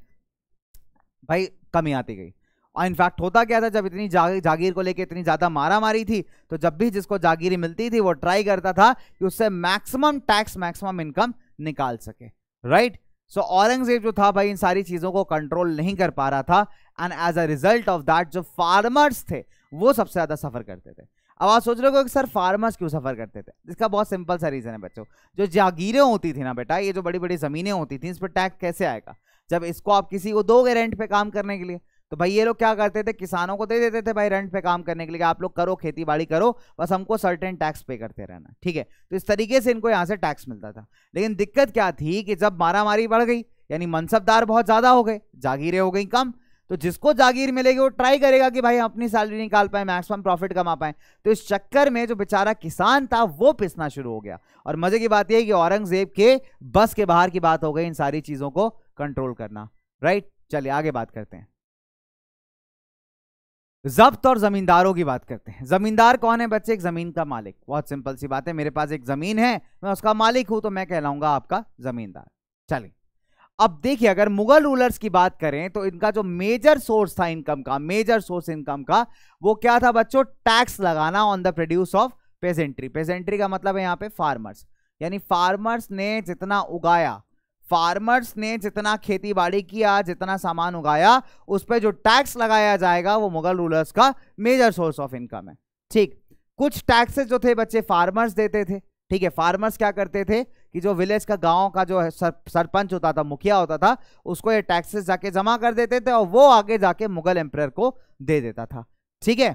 भाई कमी आती गई और इनफैक्ट होता क्या था जब इतनी जा, जागीर को लेकर इतनी ज़्यादा मारा मारी थी तो जब भी जिसको जागीरी मिलती थी वो ट्राई करता था कि उससे मैक्सिमम टैक्स मैक्सिमम इनकम निकाल सके राइट सो औरंगजेब जो था भाई इन सारी चीज़ों को कंट्रोल नहीं कर पा रहा था and as a result of that जो फार्मर्स थे वो सबसे ज़्यादा सफ़र करते थे अब आप सोच रहे हो कि सर फार्मर्स क्यों सफ़र करते थे इसका बहुत सिंपल सा रीज़न है बच्चों जो जागीरें होती थी ना बेटा ये जो बड़ी बड़ी ज़मीनें होती थी इस पर टैक्स कैसे आएगा जब इसको आप किसी को दोगे रेंट पे काम करने के लिए तो भाई ये लोग क्या करते थे किसानों को दे देते थे भाई रेंट पे काम करने के लिए आप लोग करो खेती बाड़ी करो बस हमको सर्टेन टैक्स पे करते रहना ठीक है तो इस तरीके से इनको यहाँ से टैक्स मिलता था लेकिन दिक्कत क्या थी कि जब मारामारी बढ़ गई यानी मनसबदार बहुत ज़्यादा हो गए जागीरें हो गई कम तो जिसको जागीर मिलेगी वो ट्राई करेगा कि भाई अपनी सैलरी निकाल पाए मैक्सिमम प्रॉफिट कमा पाए तो इस चक्कर में जो बेचारा किसान था वो पिसना शुरू हो गया और मजे की बात यह कि औरंगजेब के बस के बाहर की बात हो गई इन सारी चीज़ों को कंट्रोल करना राइट चलिए आगे बात करते हैं जब्त और जमींदारों की बात करते हैं जमींदार कौन है बच्चे एक जमीन का मालिक बहुत सिंपल सी बात है मेरे पास एक जमीन है मैं उसका मालिक हूं तो मैं कहलाऊंगा आपका जमींदार चलिए अब देखिए अगर मुगल रूलर्स की बात करें तो इनका जो मेजर सोर्स था इनकम का मेजर सोर्स इनकम का वो क्या था बच्चों टैक्स लगाना on the produce of peasantry peasantry का मतलब है यहाँ पे फार्मर्स यानी फार्मर्स ने जितना उगाया फार्मर्स ने जितना खेती बाड़ी किया जितना सामान उगाया उस पर जो टैक्स लगाया जाएगा वो मुगल रूलर्स का मेजर सोर्स ऑफ इनकम है ठीक कुछ टैक्सेस जो थे बच्चे फार्मर्स देते थे ठीक है फार्मर्स क्या करते थे कि जो विलेज का गांव का जो सर, सरपंच होता था मुखिया होता था उसको ये टैक्सेस जाके जमा कर देते थे और वो आगे जाके मुगल एम्प्रेयर को दे देता था ठीक है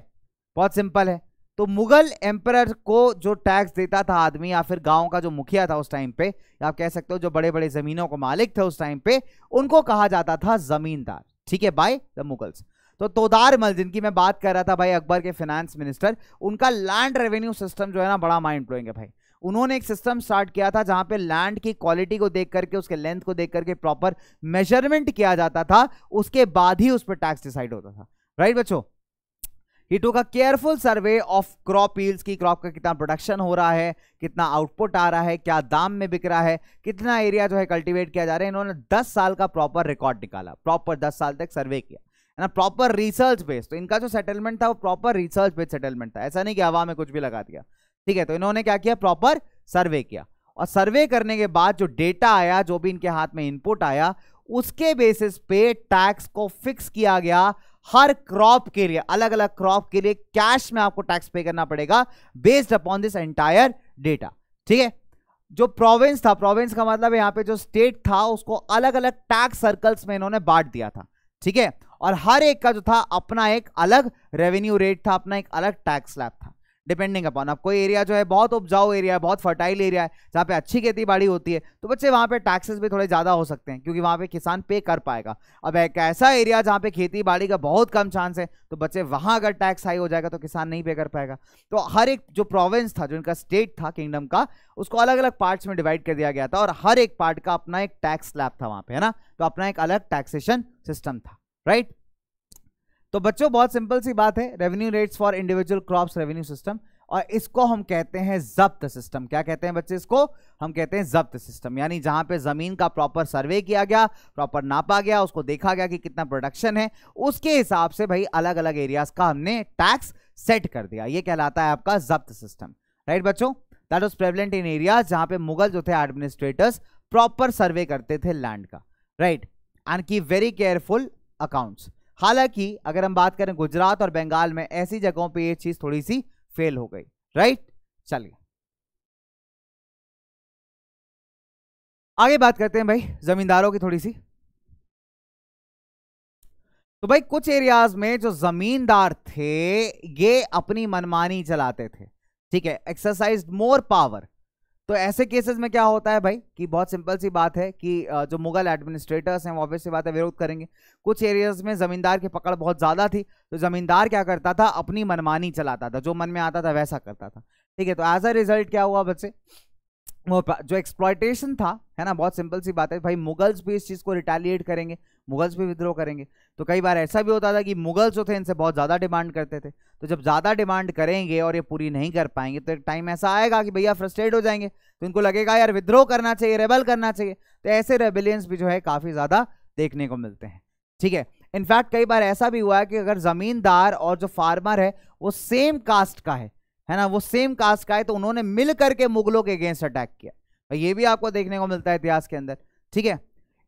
बहुत सिंपल है तो मुगल एम्पर को जो टैक्स देता था आदमी या फिर गांव का जो मुखिया था उस टाइम पे या आप कह सकते हो जो बड़े बड़े जमीनों को मालिक थे उस टाइम पे उनको कहा जाता था जमींदार ठीक है बाय द मुगल्स तो तोदार मल जिनकी मैं बात कर रहा था भाई अकबर के फाइनेंस मिनिस्टर उनका लैंड रेवेन्यू सिस्टम जो है ना बड़ा माइंड ब्लोइंग है भाई उन्होंने एक सिस्टम स्टार्ट किया था जहां पे लैंड की क्वालिटी को देख करके उसके लेंथ को देख करके प्रॉपर मेजरमेंट किया जाता था उसके बाद ही उस पर टैक्स डिसाइड होता था राइट बच्चों he took a careful survey of crop yields की क्रॉप का कितना प्रोडक्शन हो रहा है कितना आउटपुट आ रहा है क्या दाम में बिक रहा है कितना एरिया जो है कल्टिवेट किया जा रहा है इन्होंने 10 साल का प्रॉपर रिकॉर्ड निकाला प्रॉपर 10 साल तक सर्वे किया है ना प्रॉपर रिसर्च बेस्ड तो इनका जो सेटलमेंट था वो प्रॉपर रिसर्च बेस्ड सेटलमेंट था ऐसा नहीं कि हवा में कुछ भी लगा दिया ठीक है तो इन्होंने क्या किया प्रॉपर सर्वे किया और सर्वे करने के बाद जो डेटा आया जो भी इनके हाथ में इनपुट आया उसके बेसिस पे टैक्स को फिक्स किया गया हर क्रॉप के लिए अलग अलग क्रॉप के लिए कैश में आपको टैक्स पे करना पड़ेगा based upon this entire data ठीक है जो प्रोविंस था प्रोविंस का मतलब यहाँ पे जो स्टेट था उसको अलग अलग टैक्स सर्कल्स में इन्होंने बांट दिया था ठीक है और हर एक का जो था अपना एक अलग रेवेन्यू रेट था अपना एक अलग टैक्स स्लैब था डिपेंडिंग अपॉन अब कोई एरिया जो है बहुत उपजाऊ एरिया है बहुत फर्टाइल एरिया है जहाँ पे अच्छी खेती बाड़ी होती है तो बच्चे वहाँ पे टैक्सेस भी थोड़े ज़्यादा हो सकते हैं क्योंकि वहाँ पे किसान पे कर पाएगा अब एक ऐसा एरिया जहाँ पे खेती बाड़ी का बहुत कम चांस है तो बच्चे वहाँ अगर टैक्स हाई हो जाएगा तो किसान नहीं पे कर पाएगा तो हर एक जो प्रोविंस था जो इनका स्टेट था किंगडम का उसको अलग अलग पार्ट्स में डिवाइड कर दिया गया था और हर एक पार्ट का अपना एक टैक्स स्लैब था वहाँ पे है ना तो अपना एक अलग टैक्सेशन सिस्टम था राइट तो बच्चों बहुत सिंपल सी बात है revenue rates for individual crops revenue system और इसको हम कहते हैं जब्त सिस्टम क्या कहते हैं बच्चे इसको हम कहते हैं जब्त सिस्टम यानी जहां पे जमीन का प्रॉपर सर्वे किया गया प्रॉपर नापा गया उसको देखा गया कि कितना प्रोडक्शन है उसके हिसाब से भाई अलग अलग एरियाज का हमने टैक्स सेट कर दिया ये कहलाता है आपका जब्त सिस्टम राइट बच्चों that was prevalent in area जहां पे मुगल जो थे एडमिनिस्ट्रेटर्स प्रॉपर सर्वे करते थे लैंड का right and keep very careful accounts हालांकि अगर हम बात करें गुजरात और बंगाल में ऐसी जगहों पे ये चीज थोड़ी सी फेल हो गई राइट चलिए आगे बात करते हैं भाई जमींदारों की थोड़ी सी तो भाई कुछ एरियाज में जो जमींदार थे ये अपनी मनमानी चलाते थे ठीक है एक्सरसाइज मोर पावर तो ऐसे केसेस में क्या होता है भाई कि बहुत सिंपल सी बात है कि जो मुगल एडमिनिस्ट्रेटर्स हैं वो ऑब्वियस बात है विरोध करेंगे कुछ एरियाज में ज़मींदार की पकड़ बहुत ज़्यादा थी तो ज़मींदार क्या करता था अपनी मनमानी चलाता था जो मन में आता था वैसा करता था ठीक है तो एज अ रिजल्ट क्या हुआ बच्चे जो एक्सप्लॉयटेशन था है ना बहुत सिंपल सी बात है भाई मुगल्स भी इस चीज़ को रिटेलिएट करेंगे मुगल्स भी विद्रोह करेंगे तो कई बार ऐसा भी होता था कि मुगल्स जो थे इनसे बहुत ज़्यादा डिमांड करते थे तो जब ज़्यादा डिमांड करेंगे और ये पूरी नहीं कर पाएंगे तो एक टाइम ऐसा आएगा कि भैया फ्रस्ट्रेट हो जाएंगे तो इनको लगेगा यार विद्रोह करना चाहिए रेबल करना चाहिए तो ऐसे रेबिलियंस भी जो है काफ़ी ज़्यादा देखने को मिलते हैं ठीक है इनफैक्ट कई बार ऐसा भी हुआ है कि अगर ज़मींदार और जो फार्मर है वो सेम कास्ट का है है ना वो सेम कास्ट का है तो उन्होंने मिल करके मुगलों के अगेंस्ट अटैक किया और ये भी आपको देखने को मिलता है इतिहास के अंदर ठीक है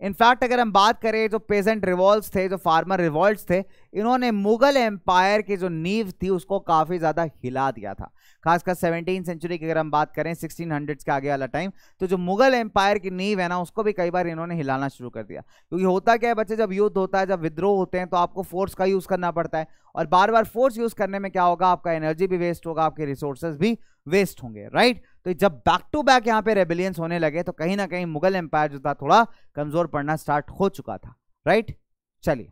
इनफैक्ट अगर हम बात करें जो पेजेंट रिवॉल्ट थे जो फार्मर रिवॉल्ट थे इन्होंने मुगल एम्पायर की जो नींव थी उसको काफ़ी ज़्यादा हिला दिया था खासकर सेवनटीन सेंचुरी की अगर हम बात करें सिक्सटीन हंड्रेड्स के आगे वाला टाइम तो जो मुगल एम्पायर की नींव है ना उसको भी कई बार इन्होंने हिलाना शुरू कर दिया क्योंकि होता क्या है बच्चे जब युद्ध होता है जब विद्रोह होते हैं तो आपको फोर्स का यूज़ करना पड़ता है और बार बार फोर्स यूज़ करने में क्या होगा आपका एनर्जी भी वेस्ट होगा आपके रिसोर्सेज भी वेस्ट होंगे राइट तो जब बैक टू बैक यहाँ पे रेबिलियंस होने लगे तो कहीं ना कहीं मुगल एम्पायर जो था थोड़ा कमज़ोर पड़ना स्टार्ट हो चुका था राइट चलिए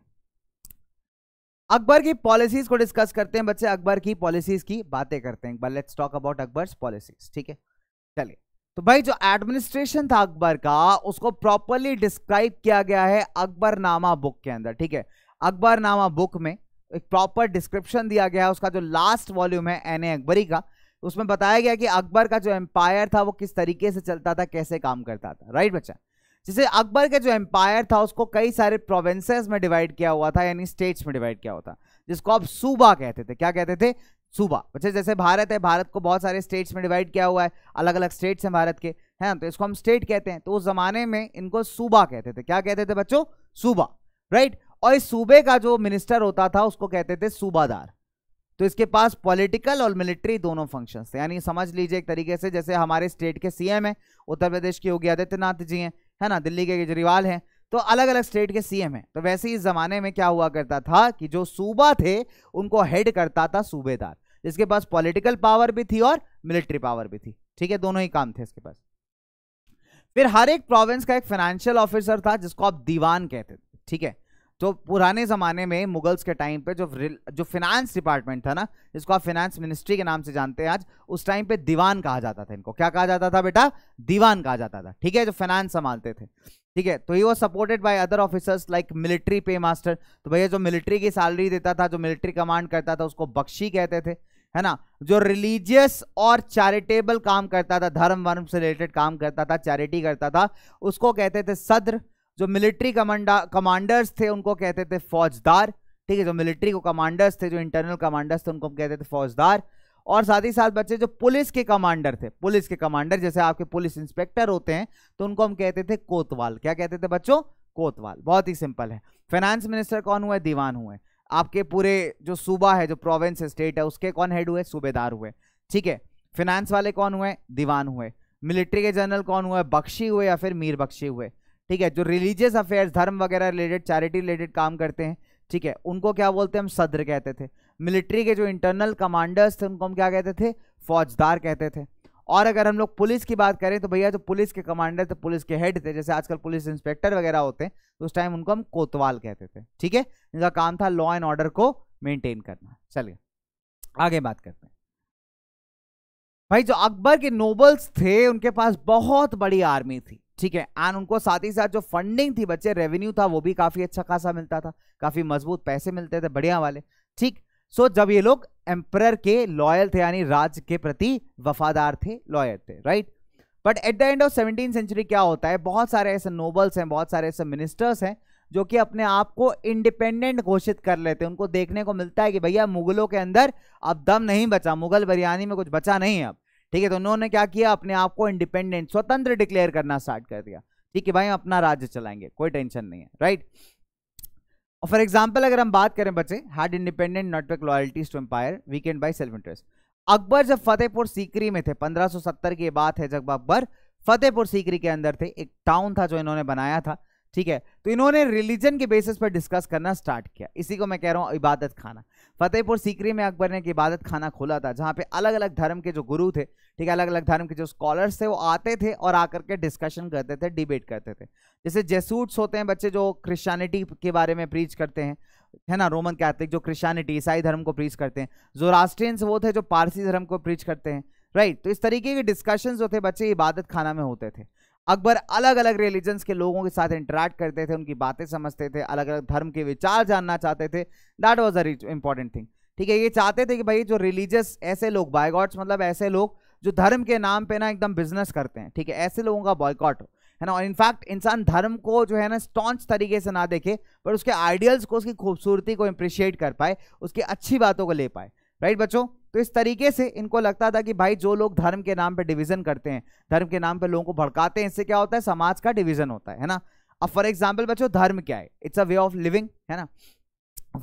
अकबर की पॉलिसीज को डिस्कस करते हैं बच्चे अकबर की पॉलिसीज की बातें करते हैं let's talk about Akbar policies ठीक है चलिए तो भाई जो एडमिनिस्ट्रेशन था अकबर का उसको प्रॉपरली डिस्क्राइब किया गया है अकबर नामा बुक के अंदर ठीक है अकबर नामा बुक में एक प्रॉपर डिस्क्रिप्शन दिया गया है उसका जो लास्ट वॉल्यूम है एन ए अकबरी का उसमें बताया गया कि अकबर का जो एम्पायर था वो किस तरीके से चलता था कैसे काम करता था राइट बच्चा जिसे अकबर का जो एम्पायर था उसको कई सारे प्रोविंसेस में डिवाइड किया हुआ था यानी स्टेट्स में डिवाइड किया हुआ था जिसको आप सूबा कहते थे क्या कहते थे सूबा बच्चे जैसे भारत है भारत को बहुत सारे स्टेट्स में डिवाइड किया हुआ है अलग अलग स्टेट्स हैं भारत के है ना तो इसको हम स्टेट कहते हैं तो उस जमाने में इनको सूबा कहते थे क्या कहते थे बच्चों सूबा राइट और इस सूबे का जो मिनिस्टर होता था उसको कहते थे सूबादार तो इसके पास पॉलिटिकल और मिलिट्री दोनों फंक्शंस थे यानी समझ लीजिए एक तरीके से जैसे हमारे स्टेट के सीएम हैं उत्तर प्रदेश के योगी आदित्यनाथ जी हैं है ना दिल्ली के केजरीवाल हैं तो अलग अलग स्टेट के सीएम हैं तो वैसे ही इस जमाने में क्या हुआ करता था कि जो सूबा थे उनको हेड करता था सूबेदार जिसके पास पॉलिटिकल पावर भी थी और मिलिट्री पावर भी थी ठीक है दोनों ही काम थे इसके पास फिर हर एक प्रोविंस का एक फाइनेंशियल ऑफिसर था जिसको आप दीवान कहते थे ठीक है तो पुराने ज़माने में मुगल्स के टाइम पे जो जो फिनेंस डिपार्टमेंट था ना इसको आप फिनेंस मिनिस्ट्री के नाम से जानते हैं आज उस टाइम पे दीवान कहा जाता था इनको क्या कहा जाता था बेटा दीवान कहा जाता था ठीक है जो फाइनेंस संभालते थे ठीक है तो ही वो supported by other officers like military paymaster तो भैया जो मिलिट्री की सैलरी देता था जो मिलिट्री कमांड करता था उसको बख्शी कहते थे है ना जो रिलीजियस और चैरिटेबल काम करता था धर्म वर्म से रिलेटेड काम करता था चैरिटी करता था उसको कहते थे सद्र जो मिलिट्री कमांडा कमांडर्स थे उनको कहते थे फौजदार ठीक है जो मिलिट्री को कमांडर्स थे जो इंटरनल कमांडर्स थे उनको हम कहते थे फौजदार और साथ ही साथ बच्चे जो पुलिस के कमांडर थे पुलिस के कमांडर जैसे आपके पुलिस इंस्पेक्टर होते हैं तो उनको हम कहते थे कोतवाल क्या कहते थे बच्चों कोतवाल बहुत ही सिंपल है फाइनेंस मिनिस्टर कौन हुए दीवान हुए आपके पूरे जो सूबा है जो प्रोविंस स्टेट है उसके कौन हेड हुए सूबेदार हुए ठीक है फिनेंस वाले कौन हुए दीवान हुए मिलिट्री के जनरल कौन हुए बख्शी हुए या फिर मीर बख्शी हुए ठीक है जो रिलीजियस अफेयर्स धर्म वगैरह रिलेटेड चैरिटी रिलेटेड काम करते हैं ठीक है उनको क्या बोलते हैं हम सदर कहते थे मिलिट्री के जो इंटरनल कमांडर्स थे उनको हम क्या कहते थे फौजदार कहते थे और अगर हम लोग पुलिस की बात करें तो भैया जो पुलिस के कमांडर थे पुलिस के हेड थे जैसे आजकल पुलिस इंस्पेक्टर वगैरह होते हैं तो उस टाइम उनको हम कोतवाल कहते थे ठीक है इनका काम था लॉ एंड ऑर्डर को मेंटेन करना चलिए आगे बात करते हैं भाई जो अकबर के नोबल्स थे उनके पास बहुत बड़ी आर्मी थी ठीक है एंड उनको साथ ही साथ जो फंडिंग थी बच्चे रेवेन्यू था वो भी काफ़ी अच्छा खासा मिलता था काफ़ी मजबूत पैसे मिलते थे बढ़िया वाले ठीक सो जब ये लोग एम्पर के लॉयल थे यानी राज के प्रति वफादार थे लॉयल थे right but at the end of seventeen century क्या होता है बहुत सारे ऐसे नोबल्स हैं बहुत सारे ऐसे मिनिस्टर्स हैं जो कि अपने आप को इंडिपेंडेंट घोषित कर लेते हैं उनको देखने को मिलता है कि भैया मुगलों के अंदर अब दम नहीं बचा मुगल बिरयानी में कुछ बचा नहीं है अब ठीक है तो उन्होंने क्या किया अपने आप को इंडिपेंडेंट स्वतंत्र डिक्लेयर करना स्टार्ट कर दिया ठीक है भाई अपना राज्य चलाएंगे कोई टेंशन नहीं है राइट और फॉर एग्जाम्पल अगर हम बात करें बच्चे had independent network loyalties to empire we can by self interest Akbar जब फतेहपुर सीकरी में थे 1570 की बात है जब अकबर फतेहपुर सीकरी के अंदर थे एक टाउन था जो इन्होंने बनाया था ठीक है तो इन्होंने रिलीजन के बेसिस पर डिस्कस करना स्टार्ट किया इसी को मैं कह रहा हूं इबादत खाना फतेहपुर सीकरी में अकबर ने एक इबादत खाना खोला था जहाँ पे अलग अलग धर्म के जो गुरु थे ठीक है अलग अलग धर्म के जो स्कॉलर्स थे वो आते थे और आकर के डिस्कशन करते थे डिबेट करते थे जैसे जेसूट्स होते हैं बच्चे जो क्रिश्चियनिटी के बारे में प्रीच करते हैं है ना रोमन कैथलिक जो क्रिश्चियनिटी ईसाई धर्म को प्रीच करते हैं जोरास्ट्रियंस वो थे जो पारसी धर्म को प्रीच करते हैं राइट तो इस तरीके के डिस्कशन जो थे बच्चे इबादत खाना में होते थे अकबर अलग अलग रिलीजन्स के लोगों के साथ इंटरेक्ट करते थे उनकी बातें समझते थे अलग अलग धर्म के विचार जानना चाहते थे that was a important thing ठीक है ये चाहते थे कि भाई जो रिलीजियस ऐसे लोग बायॉट्स मतलब ऐसे लोग जो धर्म के नाम पे ना एकदम बिजनेस करते हैं ठीक है ऐसे लोगों का बॉयकॉट हो है ना और इनफैक्ट इंसान धर्म को जो है ना स्टॉन्च तरीके से ना देखे पर उसके आइडियल्स को उसकी खूबसूरती को अप्रिशिएट कर पाए उसकी अच्छी बातों को ले पाए राइट बच्चों तो इस तरीके से इनको लगता था कि भाई जो लोग धर्म के नाम पर डिवीजन करते हैं धर्म के नाम पर लोगों को भड़काते हैं इससे क्या होता है समाज का डिवीजन होता है है ना अब फॉर एग्जाम्पल बच्चों धर्म क्या है it's a way of living है ना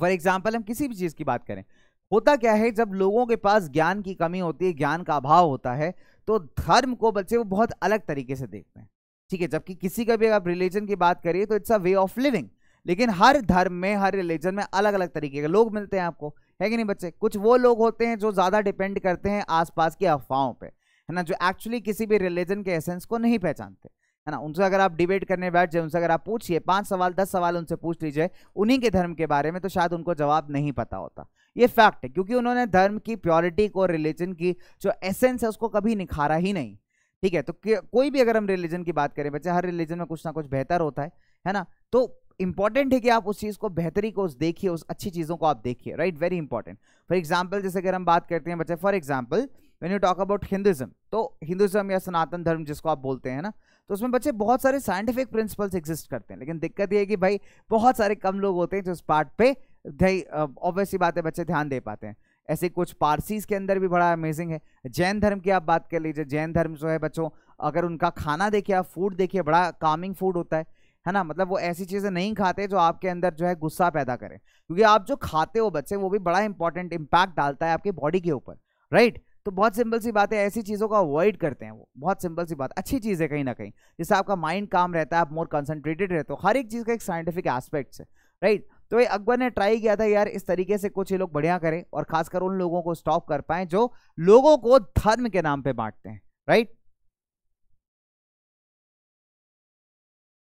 फॉर एग्जाम्पल हम किसी भी चीज़ की बात करें होता क्या है जब लोगों के पास ज्ञान की कमी होती है ज्ञान का अभाव होता है तो धर्म को बच्चे वो बहुत अलग तरीके से देखते हैं ठीक है जबकि किसी का भी आप रिलीजन की बात करिए तो it's a way of living लेकिन हर धर्म में हर रिलीजन में अलग अलग तरीके के लोग मिलते हैं आपको है कि नहीं बच्चे कुछ वो लोग होते हैं जो ज़्यादा डिपेंड करते हैं आसपास की अफवाहों पे है ना जो एक्चुअली किसी भी रिलीजन के एसेंस को नहीं पहचानते है ना उनसे अगर आप डिबेट करने बैठ जाए उनसे अगर आप पूछिए पांच सवाल दस सवाल उनसे पूछ लीजिए उन्हीं के धर्म के बारे में तो शायद उनको जवाब नहीं पता होता ये फैक्ट है क्योंकि उन्होंने धर्म की प्योरिटी को रिलीजन की जो एसेंस है उसको कभी निखारा ही नहीं ठीक है तो कोई भी अगर हम रिलीजन की बात करें बच्चे हर रिलीजन में कुछ ना कुछ बेहतर होता है है ना तो इंपॉर्टेंट है कि आप उस चीज़ को बेहतरी को उस देखिए उस अच्छी चीज़ों को आप देखिए right very important for example जैसे अगर हम बात करते हैं बच्चे for example when you talk about Hinduism तो हिंदुज़म या सनातन धर्म जिसको आप बोलते हैं ना तो उसमें बच्चे बहुत सारे साइंटिफिक प्रिंसिपल्स एग्जिस्ट करते हैं लेकिन दिक्कत यह है कि भाई बहुत सारे कम लोग होते हैं जो इस पार्ट पे ऑब्वियसली बात है बच्चे ध्यान दे पाते हैं ऐसे कुछ पारसीज के अंदर भी बड़ा अमेजिंग है जैन धर्म की आप बात कर लीजिए जैन धर्म जो है बच्चों अगर उनका खाना देखिए आप फूड देखिए बड़ा कामिंग फूड होता है है ना मतलब वो ऐसी चीज़ें नहीं खाते जो आपके अंदर जो है गुस्सा पैदा करें क्योंकि आप जो खाते हो बच्चे वो भी बड़ा इंपॉर्टेंट इम्पैक्ट डालता है आपकी बॉडी के ऊपर राइट तो बहुत सिंपल सी बात है ऐसी चीज़ों को अवॉइड करते हैं वो बहुत सिंपल सी बात अच्छी चीज़ है कहीं ना कहीं जिससे आपका माइंड काम रहता है आप मोर कंसनट्रेटेड रहते हो हर एक चीज़ का एक साइंटिफिक एस्पेक्ट है राइट तो ये अकबर ने ट्राई किया था यार इस तरीके से कुछ ये लोग बढ़िया करें और खासकर उन लोगों को स्टॉप कर पाएं जो लोगों को धर्म के नाम पे बांटते हैं राइट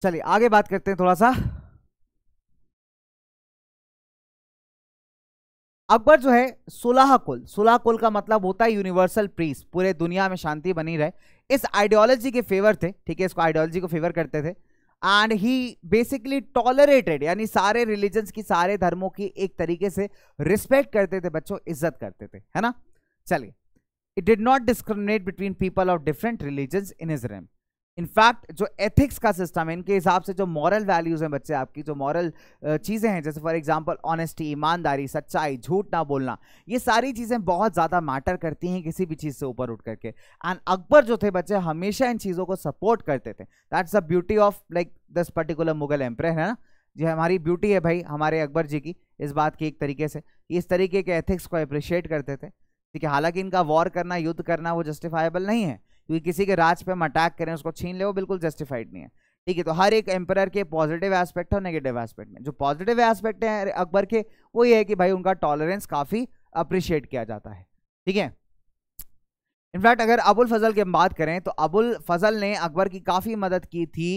चलिए आगे बात करते हैं थोड़ा सा अकबर जो है सोलह कुल सोलह कुल का मतलब होता है यूनिवर्सल प्रीस पूरे दुनिया में शांति बनी रहे इस आइडियोलॉजी के फेवर थे ठीक है इसको आइडियोलॉजी को फेवर करते थे एंड ही बेसिकली टॉलरेटेड यानी सारे रिलीजन्स की सारे धर्मों की एक तरीके से रिस्पेक्ट करते थे बच्चों इज्जत करते थे है ना चलिए it did not discriminate between people of different religions in Israel in fact जो एथिक्स का सिस्टम है इनके हिसाब से जो मॉरल वैल्यूज़ हैं बच्चे आपकी जो मॉरल चीज़ें हैं जैसे फॉर एग्जांपल ऑनेस्टी ईमानदारी सच्चाई झूठ ना बोलना ये सारी चीज़ें बहुत ज़्यादा मैटर करती हैं किसी भी चीज़ से ऊपर उठ करके एंड अकबर जो थे बच्चे हमेशा इन चीज़ों को सपोर्ट करते थे that's the beauty of like this particular Mughal empire है ना जी हमारी ब्यूटी है भाई हमारे अकबर जी की इस बात की एक तरीके से इस तरीके के एथिक्स को अप्रिशिएट करते थे ठीक है हालांकि इनका वॉर करना युद्ध करना वो जस्टिफाइबल नहीं है क्योंकि किसी के राज पे हम अटैक करें उसको छीन ले वो बिल्कुल जस्टिफाइड नहीं है ठीक है तो हर एक एम्पर के पॉजिटिव एस्पेक्ट और नेगेटिव एस्पेक्ट में जो पॉजिटिव एस्पेक्ट है अकबर के वो ये है कि भाई उनका टॉलरेंस काफ़ी अप्रिशिएट किया जाता है ठीक है इनफैक्ट अगर अबुल फजल की हम बात करें तो अबुल फजल ने अकबर की काफ़ी मदद की थी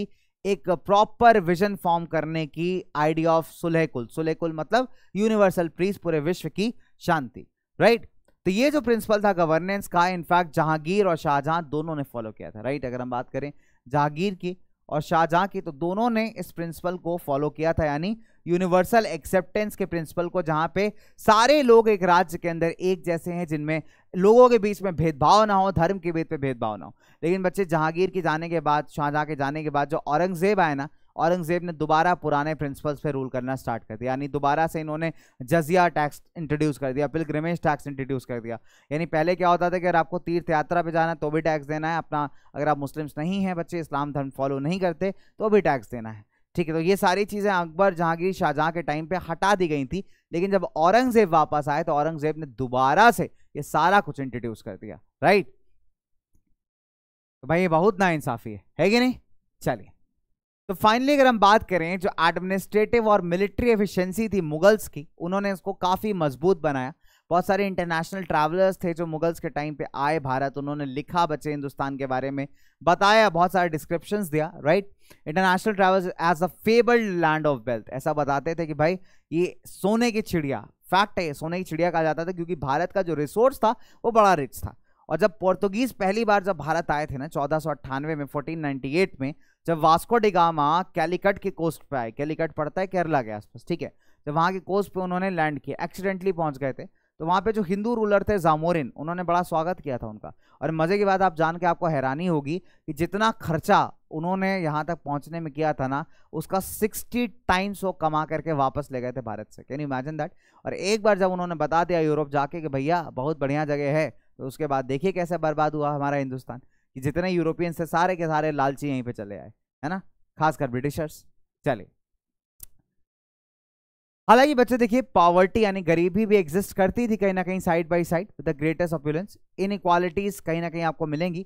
एक प्रॉपर विजन फॉर्म करने की आइडिया ऑफ सुलह कुल सुलह कुल मतलब यूनिवर्सल प्रीस पूरे विश्व की शांति राइट तो ये जो प्रिंसिपल था गवर्नेंस का इनफैक्ट जहांगीर और शाहजहां दोनों ने फॉलो किया था राइट अगर हम बात करें जहांगीर की और शाहजहां की तो दोनों ने इस प्रिंसिपल को फॉलो किया था यानी यूनिवर्सल एक्सेप्टेंस के प्रिंसिपल को जहां पे सारे लोग एक राज्य के अंदर एक जैसे हैं जिनमें लोगों के बीच में भेदभाव ना हो धर्म के भेद पे भेदभाव ना हो लेकिन बच्चे जहांगीर के जाने के बाद शाहजहां के जाने के बाद जो औरंगजेब आए ना औरंगज़ेब ने दोबारा पुराने प्रिंसिपल्स पे रूल करना स्टार्ट कर दिया यानी दोबारा से इन्होंने जजिया टैक्स इंट्रोड्यूस कर दिया पिलग्रमेज टैक्स इंट्रोड्यूस कर दिया यानी पहले क्या होता था कि अगर आपको तीर्थ यात्रा पर जाना है तो भी टैक्स देना है अपना अगर आप मुस्लिम्स नहीं हैं बच्चे इस्लाम धर्म फॉलो नहीं करते तो भी टैक्स देना है ठीक है तो ये सारी चीज़ें अकबर जहांगीर शाहजहाँ के टाइम पे हटा दी गई थी लेकिन जब औरंगज़ेब वापस आए तो औरंगज़ेब ने दोबारा से ये सारा कुछ इंट्रोड्यूस कर दिया राइट तो भाई ये बहुत नाइंसाफ़ी है है कि नहीं चलिए तो फाइनली अगर हम बात करें जो एडमिनिस्ट्रेटिव और मिलिट्री एफिशिएंसी थी मुगल्स की उन्होंने इसको काफ़ी मजबूत बनाया बहुत सारे इंटरनेशनल ट्रैवलर्स थे जो मुगल्स के टाइम पे आए भारत उन्होंने लिखा बच्चे हिंदुस्तान के बारे में बताया बहुत सारे डिस्क्रिप्शन दिया right international travel as a fabled land of wealth ऐसा बताते थे कि भाई ये सोने की चिड़िया फैक्ट है सोने की चिड़िया कहा जाता था क्योंकि भारत का जो रिसोर्स था वो बड़ा रिच था और जब पोर्तुगीज पहली बार जब भारत आए थे ना चौदह में 1498 में जब वास्को डिगामा कैलिकट के कोस्ट पे आए कैलिकट पड़ता है केरला के आसपास ठीक है जब वहाँ की कोस्ट पे उन्होंने लैंड किया एक्सीडेंटली पहुँच गए थे तो वहाँ पे जो हिंदू रूलर थे जामोरिन उन्होंने बड़ा स्वागत किया था उनका और मज़े की बात आप जान के आपको हैरानी होगी कि जितना खर्चा उन्होंने यहाँ तक पहुँचने में किया था ना उसका सिक्सटी टाइम्स वो कमा करके वापस ले गए थे भारत से कैन इमेजिन दैट और एक बार जब उन्होंने बता दिया यूरोप जाके कि भैया बहुत बढ़िया जगह है तो उसके बाद देखिए कैसे बर्बाद हुआ हमारा हिंदुस्तान जितने यूरोपियंस थे सारे के सारे लालची यहीं पे चले आए है ना खासकर ब्रिटिशर्स चले हालांकि बच्चे देखिए पॉवर्टी यानी गरीबी भी एग्जिस्ट करती थी कहीं ना कहीं side by side the greatest opulence in कहीं ना कहीं आपको मिलेंगी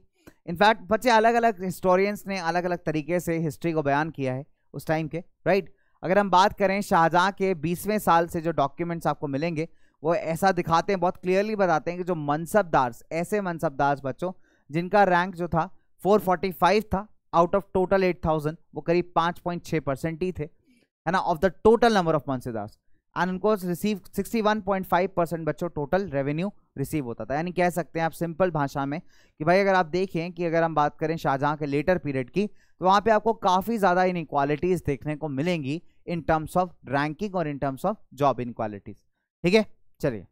इनफैक्ट बच्चे अलग अलग हिस्टोरियंस ने अलग अलग तरीके से हिस्ट्री को बयान किया है उस टाइम के राइट अगर हम बात करें शाहजहाँ के बीसवें साल से जो डॉक्यूमेंट्स आपको मिलेंगे वो ऐसा दिखाते हैं बहुत क्लियरली बताते हैं कि जो मनसबदार्स ऐसे मनसबदार्स बच्चों जिनका रैंक जो था 445 था आउट ऑफ टोटल 8000 वो करीब 5.6 परसेंट ही थे है ना of the total number of मंसीदास एंड उनको रिसीव 61.5 परसेंट बच्चों टोटल रेवेन्यू रिसीव होता था यानी कह सकते हैं आप सिंपल भाषा में कि भाई अगर आप देखें कि अगर हम बात करें शाहजहाँ के लेटर पीरियड की तो वहाँ पे आपको काफ़ी ज़्यादा इक्वालिटीज देखने को मिलेंगी इन टर्म्स ऑफ रैंकिंग और in terms of job inequalities ठीक है चलिए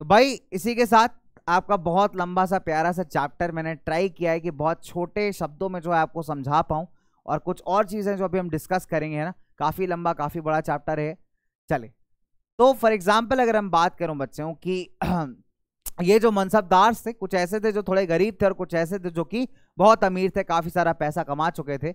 तो भाई इसी के साथ आपका बहुत लंबा सा प्यारा सा चैप्टर मैंने ट्राई किया है कि बहुत छोटे शब्दों में जो है आपको समझा पाऊँ और कुछ और चीज़ें जो अभी हम डिस्कस करेंगे है ना काफ़ी लंबा काफ़ी बड़ा चैप्टर है चले तो फॉर एग्जाम्पल अगर हम बात करूँ बच्चों की ये जो मनसबदार थे कुछ ऐसे थे जो थोड़े गरीब थे और कुछ ऐसे थे जो कि बहुत अमीर थे काफ़ी सारा पैसा कमा चुके थे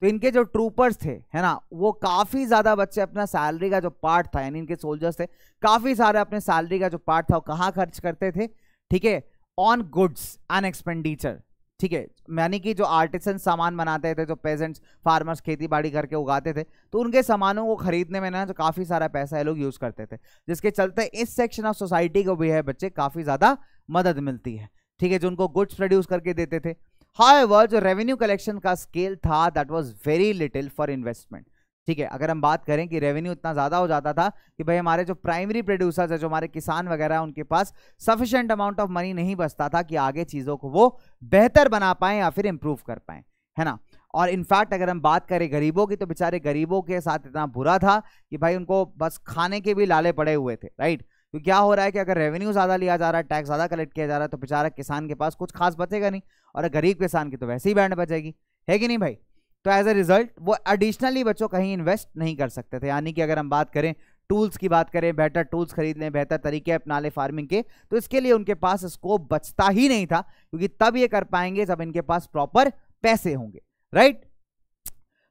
तो इनके जो ट्रूपर्स थे है ना वो काफ़ी ज़्यादा बच्चे अपना सैलरी का जो पार्ट था यानी इनके सोल्जर्स थे काफ़ी सारे अपने सैलरी का जो पार्ट था वो कहाँ खर्च करते थे ठीक है ऑन गुड्स एंड एक्सपेंडिचर ठीक है यानी कि जो आर्टिसन सामान बनाते थे जो पेजेंट्स फार्मर्स खेती बाड़ी करके उगाते थे तो उनके सामानों को खरीदने में ना जो काफ़ी सारा पैसा ये लोग यूज़ करते थे जिसके चलते इस सेक्शन ऑफ सोसाइटी को भी है बच्चे काफ़ी ज़्यादा मदद मिलती है ठीक है जो उनको गुड्स प्रोड्यूस करके देते थे हाईवर जो रेवेन्यू कलेक्शन का स्केल था that was very little for investment ठीक है अगर हम बात करें कि रेवेन्यू इतना ज़्यादा हो जाता था कि भाई हमारे जो प्राइमरी प्रोड्यूसर्स है जो हमारे किसान वगैरह उनके पास सफिशियंट अमाउंट ऑफ मनी नहीं बचता था कि आगे चीज़ों को वो बेहतर बना पाए या फिर इंप्रूव कर पाए है ना और इनफैक्ट अगर हम बात करें गरीबों की तो बेचारे गरीबों के साथ इतना बुरा था कि भाई उनको बस खाने के भी लाले पड़े हुए थे राइट तो क्या हो रहा है कि अगर रेवेन्यू ज़्यादा लिया जा रहा है टैक्स ज़्यादा कलेक्ट किया जा रहा है तो बेचारा किसान के पास कुछ खास बचेगा नहीं और गरीब किसान की तो वैसे ही बैंड बचेगी है कि नहीं भाई तो एज अ रिजल्ट वो एडिशनली बच्चों कहीं इन्वेस्ट नहीं कर सकते थे यानी कि अगर हम बात करें टूल्स की बात करें बेटर टूल्स खरीद लें बेहतर तरीके अपना लें फार्मिंग के तो इसके लिए उनके पास स्कोप बचता ही नहीं था क्योंकि तब ये कर पाएंगे जब इनके पास प्रॉपर पैसे होंगे राइट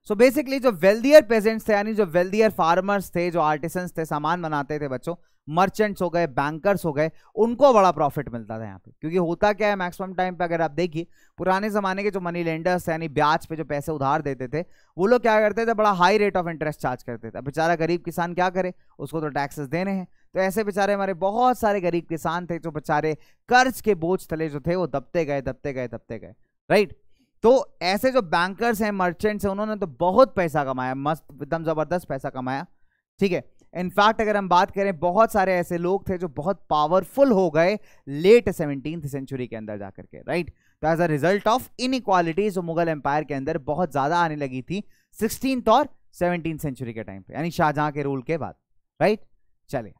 सो बेसिकली जो वेल्दियर पेजेंट्स थे यानी जो वेल्दियर फार्मर्स थे जो आर्टिसंस थे सामान बनाते थे बच्चों मर्चेंट्स हो गए बैंकर्स हो गए उनको बड़ा प्रॉफिट मिलता था यहाँ पे क्योंकि होता क्या है मैक्सिमम टाइम पे अगर आप देखिए पुराने ज़माने के जो मनी लेंडर्स यानी ब्याज पे जो पैसे उधार देते थे वो लोग क्या करते थे बड़ा high rate of interest charge करते थे बेचारा गरीब किसान क्या करे उसको तो टैक्सेस देने हैं तो ऐसे बेचारे हमारे बहुत सारे गरीब किसान थे जो बेचारे कर्ज के बोझ तले जो थे वो दबते गए दबते गए दबते गए राइट तो ऐसे जो बैंकर्स हैं मर्चेंट्स हैं उन्होंने तो बहुत पैसा कमाया मस्त एकदम ज़बरदस्त पैसा कमाया ठीक है इनफैक्ट अगर हम बात करें बहुत सारे ऐसे लोग थे जो बहुत पावरफुल हो गए लेट सेवनटीन सेंचुरी के अंदर जाकर के राइट तो as a result of in जो मुगल एम्पायर के अंदर बहुत ज़्यादा आने लगी थी सिक्सटीन और सेवनटीन सेंचुरी के टाइम पे यानी शाहजहां के रूल के बाद राइट चले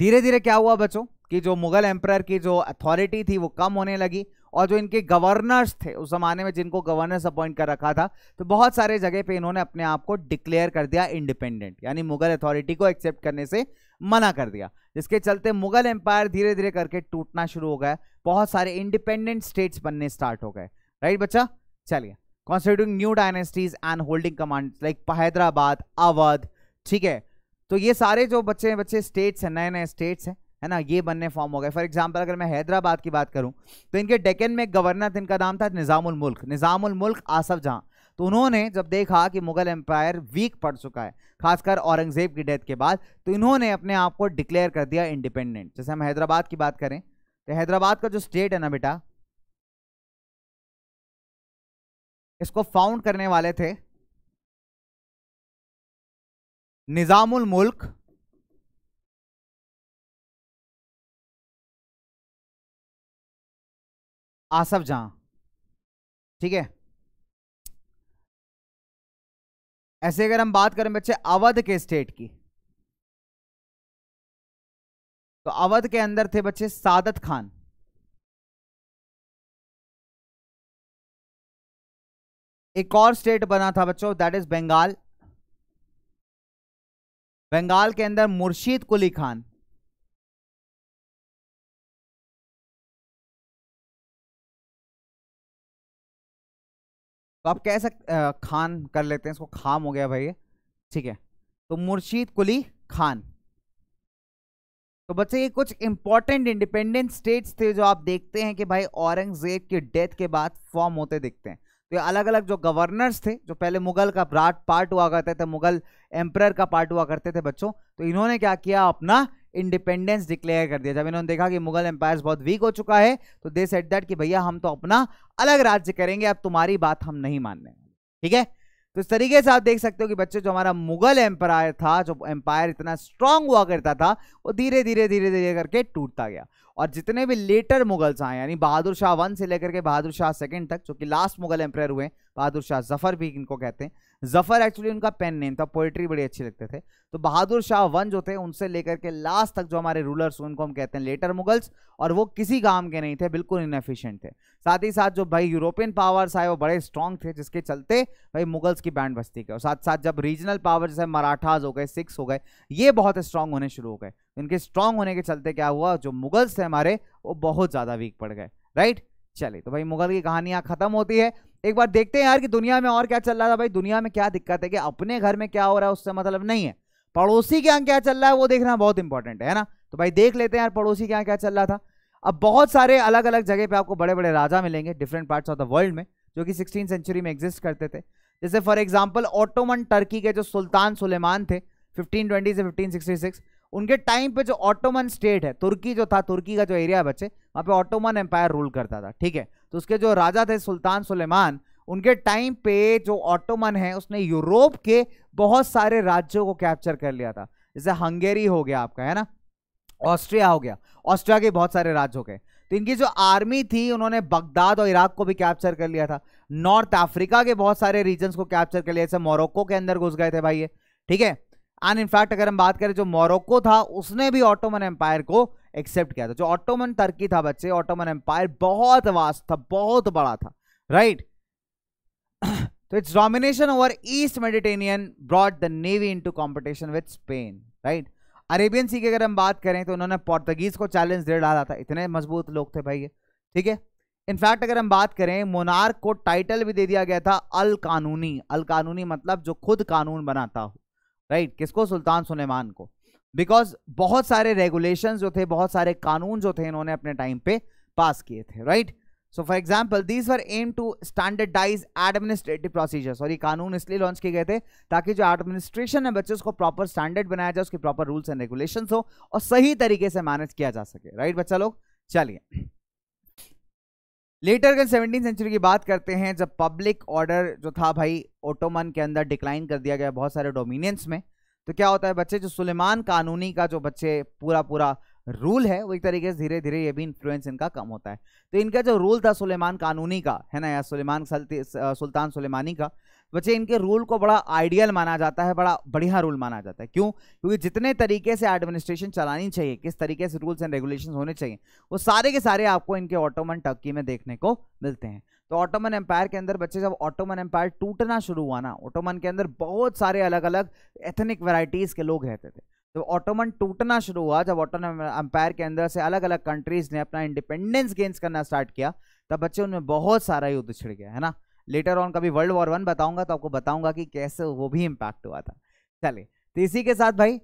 धीरे धीरे क्या हुआ बच्चों कि जो मुगल एम्पायर की जो अथॉरिटी थी वो कम होने लगी और जो इनके गवर्नर्स थे उस ज़माने में जिनको गवर्नर्स अपॉइंट कर रखा था तो बहुत सारे जगह पे इन्होंने अपने आप को डिक्लेयर कर दिया इंडिपेंडेंट यानी मुगल अथॉरिटी को एक्सेप्ट करने से मना कर दिया जिसके चलते मुगल एम्पायर धीरे धीरे करके टूटना शुरू हो गया बहुत सारे इंडिपेंडेंट स्टेट्स बनने स्टार्ट हो गए राइट बच्चा चलिए constituting new dynasties and holding command like Hyderabad Awadh ठीक है तो ये सारे जो बच्चे बच्चे स्टेट्स हैं नए नए स्टेट्स हैं है ना ये बनने फॉर्म हो गए फॉर एग्जाम्पल अगर मैं हैदराबाद की बात करूँ तो इनके डेकन में गवर्नर थे इनका नाम था निज़ामुल मुल्क निज़ामुल मुल्क आसफ जहाँ तो उन्होंने जब देखा कि मुगल एम्पायर वीक पड़ चुका है खासकर औरंगज़ेब की डेथ के बाद तो इन्होंने अपने आप को डिक्लेयर कर दिया इंडिपेंडेंट जैसे हम हैदराबाद की बात करें तो हैदराबाद का जो स्टेट है ना बेटा इसको फाउंड करने वाले थे निज़ामुल मुल्क आसफ जहां ठीक है ऐसे अगर हम बात करें बच्चे अवध के स्टेट की तो अवध के अंदर थे बच्चे सादत खान एक और स्टेट बना था बच्चों दैट इज बंगाल बंगाल के अंदर मुर्शीद कुली खान तो आप कह सकते खान कर लेते हैं इसको खाम हो गया भाई ठीक है तो मुर्शीद कुली खान तो बच्चे ये कुछ इंपॉर्टेंट इंडिपेंडेंट स्टेट्स थे जो आप देखते हैं कि भाई औरंगजेब की डेथ के बाद फॉर्म होते दिखते हैं तो ये अलग अलग जो गवर्नर्स थे जो पहले मुगल का ब्राट पार्ट हुआ करते थे मुगल एम्प्रर का पार्ट हुआ करते थे बच्चों तो इन्होंने क्या किया अपना इंडिपेंडेंस डिक्लेयर कर दिया जब इन्होंने देखा कि मुगल एम्पायर बहुत वीक हो चुका है तो दे सेट दैट कि भैया हम तो अपना अलग राज्य करेंगे अब तुम्हारी बात हम नहीं मानने ठीक है तो इस तरीके से आप देख सकते हो कि बच्चे जो हमारा मुगल एम्पायर था जो एम्पायर इतना स्ट्रांग हुआ करता था वो धीरे धीरे धीरे धीरे करके टूटता गया और जितने भी लेटर मुगल्स आए यानी बहादुर शाह वन से लेकर के बहादुर शाह सेकंड तक जो कि लास्ट मुगल एम्पायर हुए बहादुर शाह जफर भी इनको कहते हैं जफर एक्चुअली उनका पेन नेम था पोइट्री बड़ी अच्छी लगते थे तो बहादुर शाह वन जो थे उनसे लेकर के लास्ट तक जो हमारे रूलर्स उनको हम कहते हैं लेटर मुगल्स और वो किसी काम के नहीं थे बिल्कुल इनफिशियंट थे साथ ही साथ जो भाई यूरोपियन पावर्स आए वो बड़े स्ट्रांग थे जिसके चलते भाई मुगल्स की बैंड बस्ती के और साथ साथ जब रीजनल पावर जैसे मराठाज हो गए सिक्स हो गए ये बहुत स्ट्रांग होने शुरू हो गए इनके स्ट्रांग होने के चलते क्या हुआ जो मुगल्स थे हमारे वो बहुत ज़्यादा वीक पड़ गए राइट चलिए तो भाई मुगल की कहानियाँ खत्म होती है एक बार देखते हैं यार कि दुनिया में और क्या चल रहा था भाई दुनिया में क्या दिक्कत है कि अपने घर में क्या हो रहा है उससे मतलब नहीं है पड़ोसी के यहाँ क्या चल रहा है वो देखना बहुत इंपॉर्टेंट है ना तो भाई देख लेते हैं यार पड़ोसी के यहाँ क्या चल रहा था अब बहुत सारे अलग अलग जगह पे आपको बड़े बड़े राजा मिलेंगे different parts of the world में जो कि सिक्सटीन सेंचुरी में एग्जिस्ट करते थे जैसे फॉर एग्जाम्पल ऑटोमन टर्की के जो सुल्तान सुलेमान थे फिफ्टीन से फिफ्टीन उनके टाइम पे जो ऑटोमन स्टेट है तुर्की जो था तुर्की का जो एरिया बच्चे वहाँ पे ऑटोमन एम्पायर रूल करता था ठीक है तो उसके जो राजा थे सुल्तान सुलेमान उनके टाइम पे जो ऑटोमन है उसने यूरोप के बहुत सारे राज्यों को कैप्चर कर लिया था जैसे हंगेरी हो गया आपका है ना ऑस्ट्रिया हो गया ऑस्ट्रिया के बहुत सारे राज्य हो गए तो इनकी जो आर्मी थी उन्होंने बगदाद और इराक को भी कैप्चर कर लिया था नॉर्थ अफ्रीका के बहुत सारे रीजन्स को कैप्चर कर लिया जैसे मोरक्को के अंदर घुस गए थे भाई ये ठीक है एंड इनफैक्ट अगर हम बात करें जो मोरक्को था उसने भी ऑटोमन एम्पायर को एक्सेप्ट किया था जो ऑटोमन तर्की था बच्चे ऑटोमन एम्पायर बहुत वास्ट था बहुत बड़ा था राइट तो it's domination over east Mediterranean broad the navy to competition with Spain right Arabian sea की अगर हम बात करें तो उन्होंने पोर्तगीज को चैलेंज दे डाला था इतने मजबूत लोग थे भाई ये ठीक है इनफैक्ट अगर हम बात करें मोनार्क को टाइटल भी दे दिया गया था अल कानूनी अल कानूनी मतलब जो खुद कानून बनाता हो राइट right? किसको सुल्तान सुलेमान को बिकॉज बहुत सारे रेगुलेशन जो थे बहुत सारे कानून जो थे इन्होंने अपने टाइम पे पास किए थे right so for example these were aimed to standardize administrative procedures और ये कानून इसलिए लॉन्च किए गए थे ताकि जो एडमिनिस्ट्रेशन है बच्चे उसको प्रॉपर स्टैंडर्ड बनाया जाए उसके प्रॉपर रूल्स एंड रेगुलेशन हो और सही तरीके से मैनेज किया जा सके राइट right, बच्चा लोग चलिए लेटर अगर सेवनटीन सेंचुरी की बात करते हैं जब पब्लिक ऑर्डर जो था भाई ओटोमन के अंदर डिक्लाइन कर दिया गया बहुत सारे डोमिनियंस में तो क्या होता है बच्चे जो सुलेमान कानूनी का जो बच्चे पूरा पूरा रूल है वो एक तरीके से धीरे धीरे ये भी इन्फ्लुएंस इनका कम होता है तो इनका जो रूल था सुलेमान कानूनी का है ना या सुलेमान सुल्तान सुलेमानी का बच्चे इनके रूल को बड़ा आइडियल माना जाता है बड़ा बढ़िया रूल माना जाता है क्यों क्योंकि जितने तरीके से एडमिनिस्ट्रेशन चलानी चाहिए किस तरीके से रूल्स एंड रेगुलेशन होने चाहिए वो सारे के सारे आपको इनके ऑटोमन टर्की में देखने को मिलते हैं तो ऑटोमन एम्पायर के अंदर बच्चे जब ऑटोमन एम्पायर टूटना शुरू हुआ ना ऑटोमन के अंदर बहुत सारे अलग अलग एथनिक वेराइटीज़ के लोग रहते थे तो ऑटोमन टूटना शुरू हुआ जब ऑटोमन एम्पायर के अंदर से अलग अलग कंट्रीज़ ने अपना इंडिपेंडेंस गेंस करना स्टार्ट किया तब बच्चे उनमें बहुत सारा युद्ध छिड़ गया है ना लेटर ऑन कभी वर्ल्ड वॉर वन बताऊंगा तो आपको बताऊंगा कि कैसे वो भी इम्पैक्ट हुआ था चले तो इसी के साथ भाई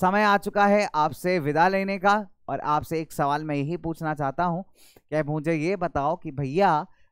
समय आ चुका है आपसे विदा लेने का और आपसे एक सवाल मैं यही पूछना चाहता हूँ कि मुझे ये बताओ कि भैया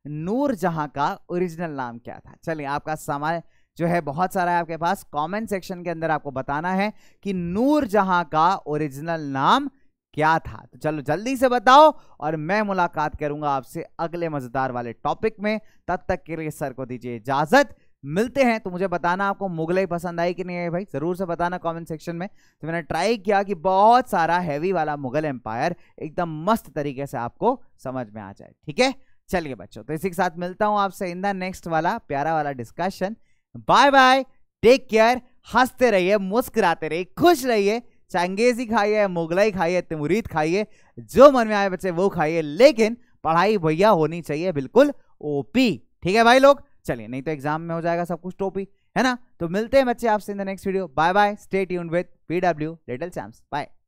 नूर जहाँ का ओरिजिनल नाम क्या था चलिए आपका समय जो है बहुत सारा है आपके पास कमेंट सेक्शन के अंदर आपको बताना है कि नूर जहाँ का ओरिजिनल नाम क्या था तो चलो जल्दी से बताओ और मैं मुलाकात करूंगा आपसे अगले मजेदार वाले टॉपिक में तब तक के लिए सर को दीजिए इजाजत मिलते हैं तो मुझे बताना आपको मुगलई पसंद आई कि नहीं आई भाई ज़रूर से बताना कमेंट सेक्शन में तो मैंने ट्राई किया कि बहुत सारा हैवी वाला मुगल एम्पायर एकदम मस्त तरीके से आपको समझ में आ जाए ठीक है चलिए बच्चों तो इसी के साथ मिलता हूं आपसे इन द नेक्स्ट वाला प्यारा वाला discussion bye bye take care हंसते रहिए मुस्कुराते रहिए खुश रहिए चंगेजी खाइए मुगलाई खाइए तिमुरीद खाइए जो मन में आए बच्चे वो खाइए लेकिन पढ़ाई भैया होनी चाहिए बिल्कुल ओपी ठीक है भाई लोग चलिए नहीं तो एग्जाम में हो जाएगा सब कुछ टोपी है ना तो मिलते हैं बच्चे आपसे in the next video bye bye stay tuned with PW little champs bye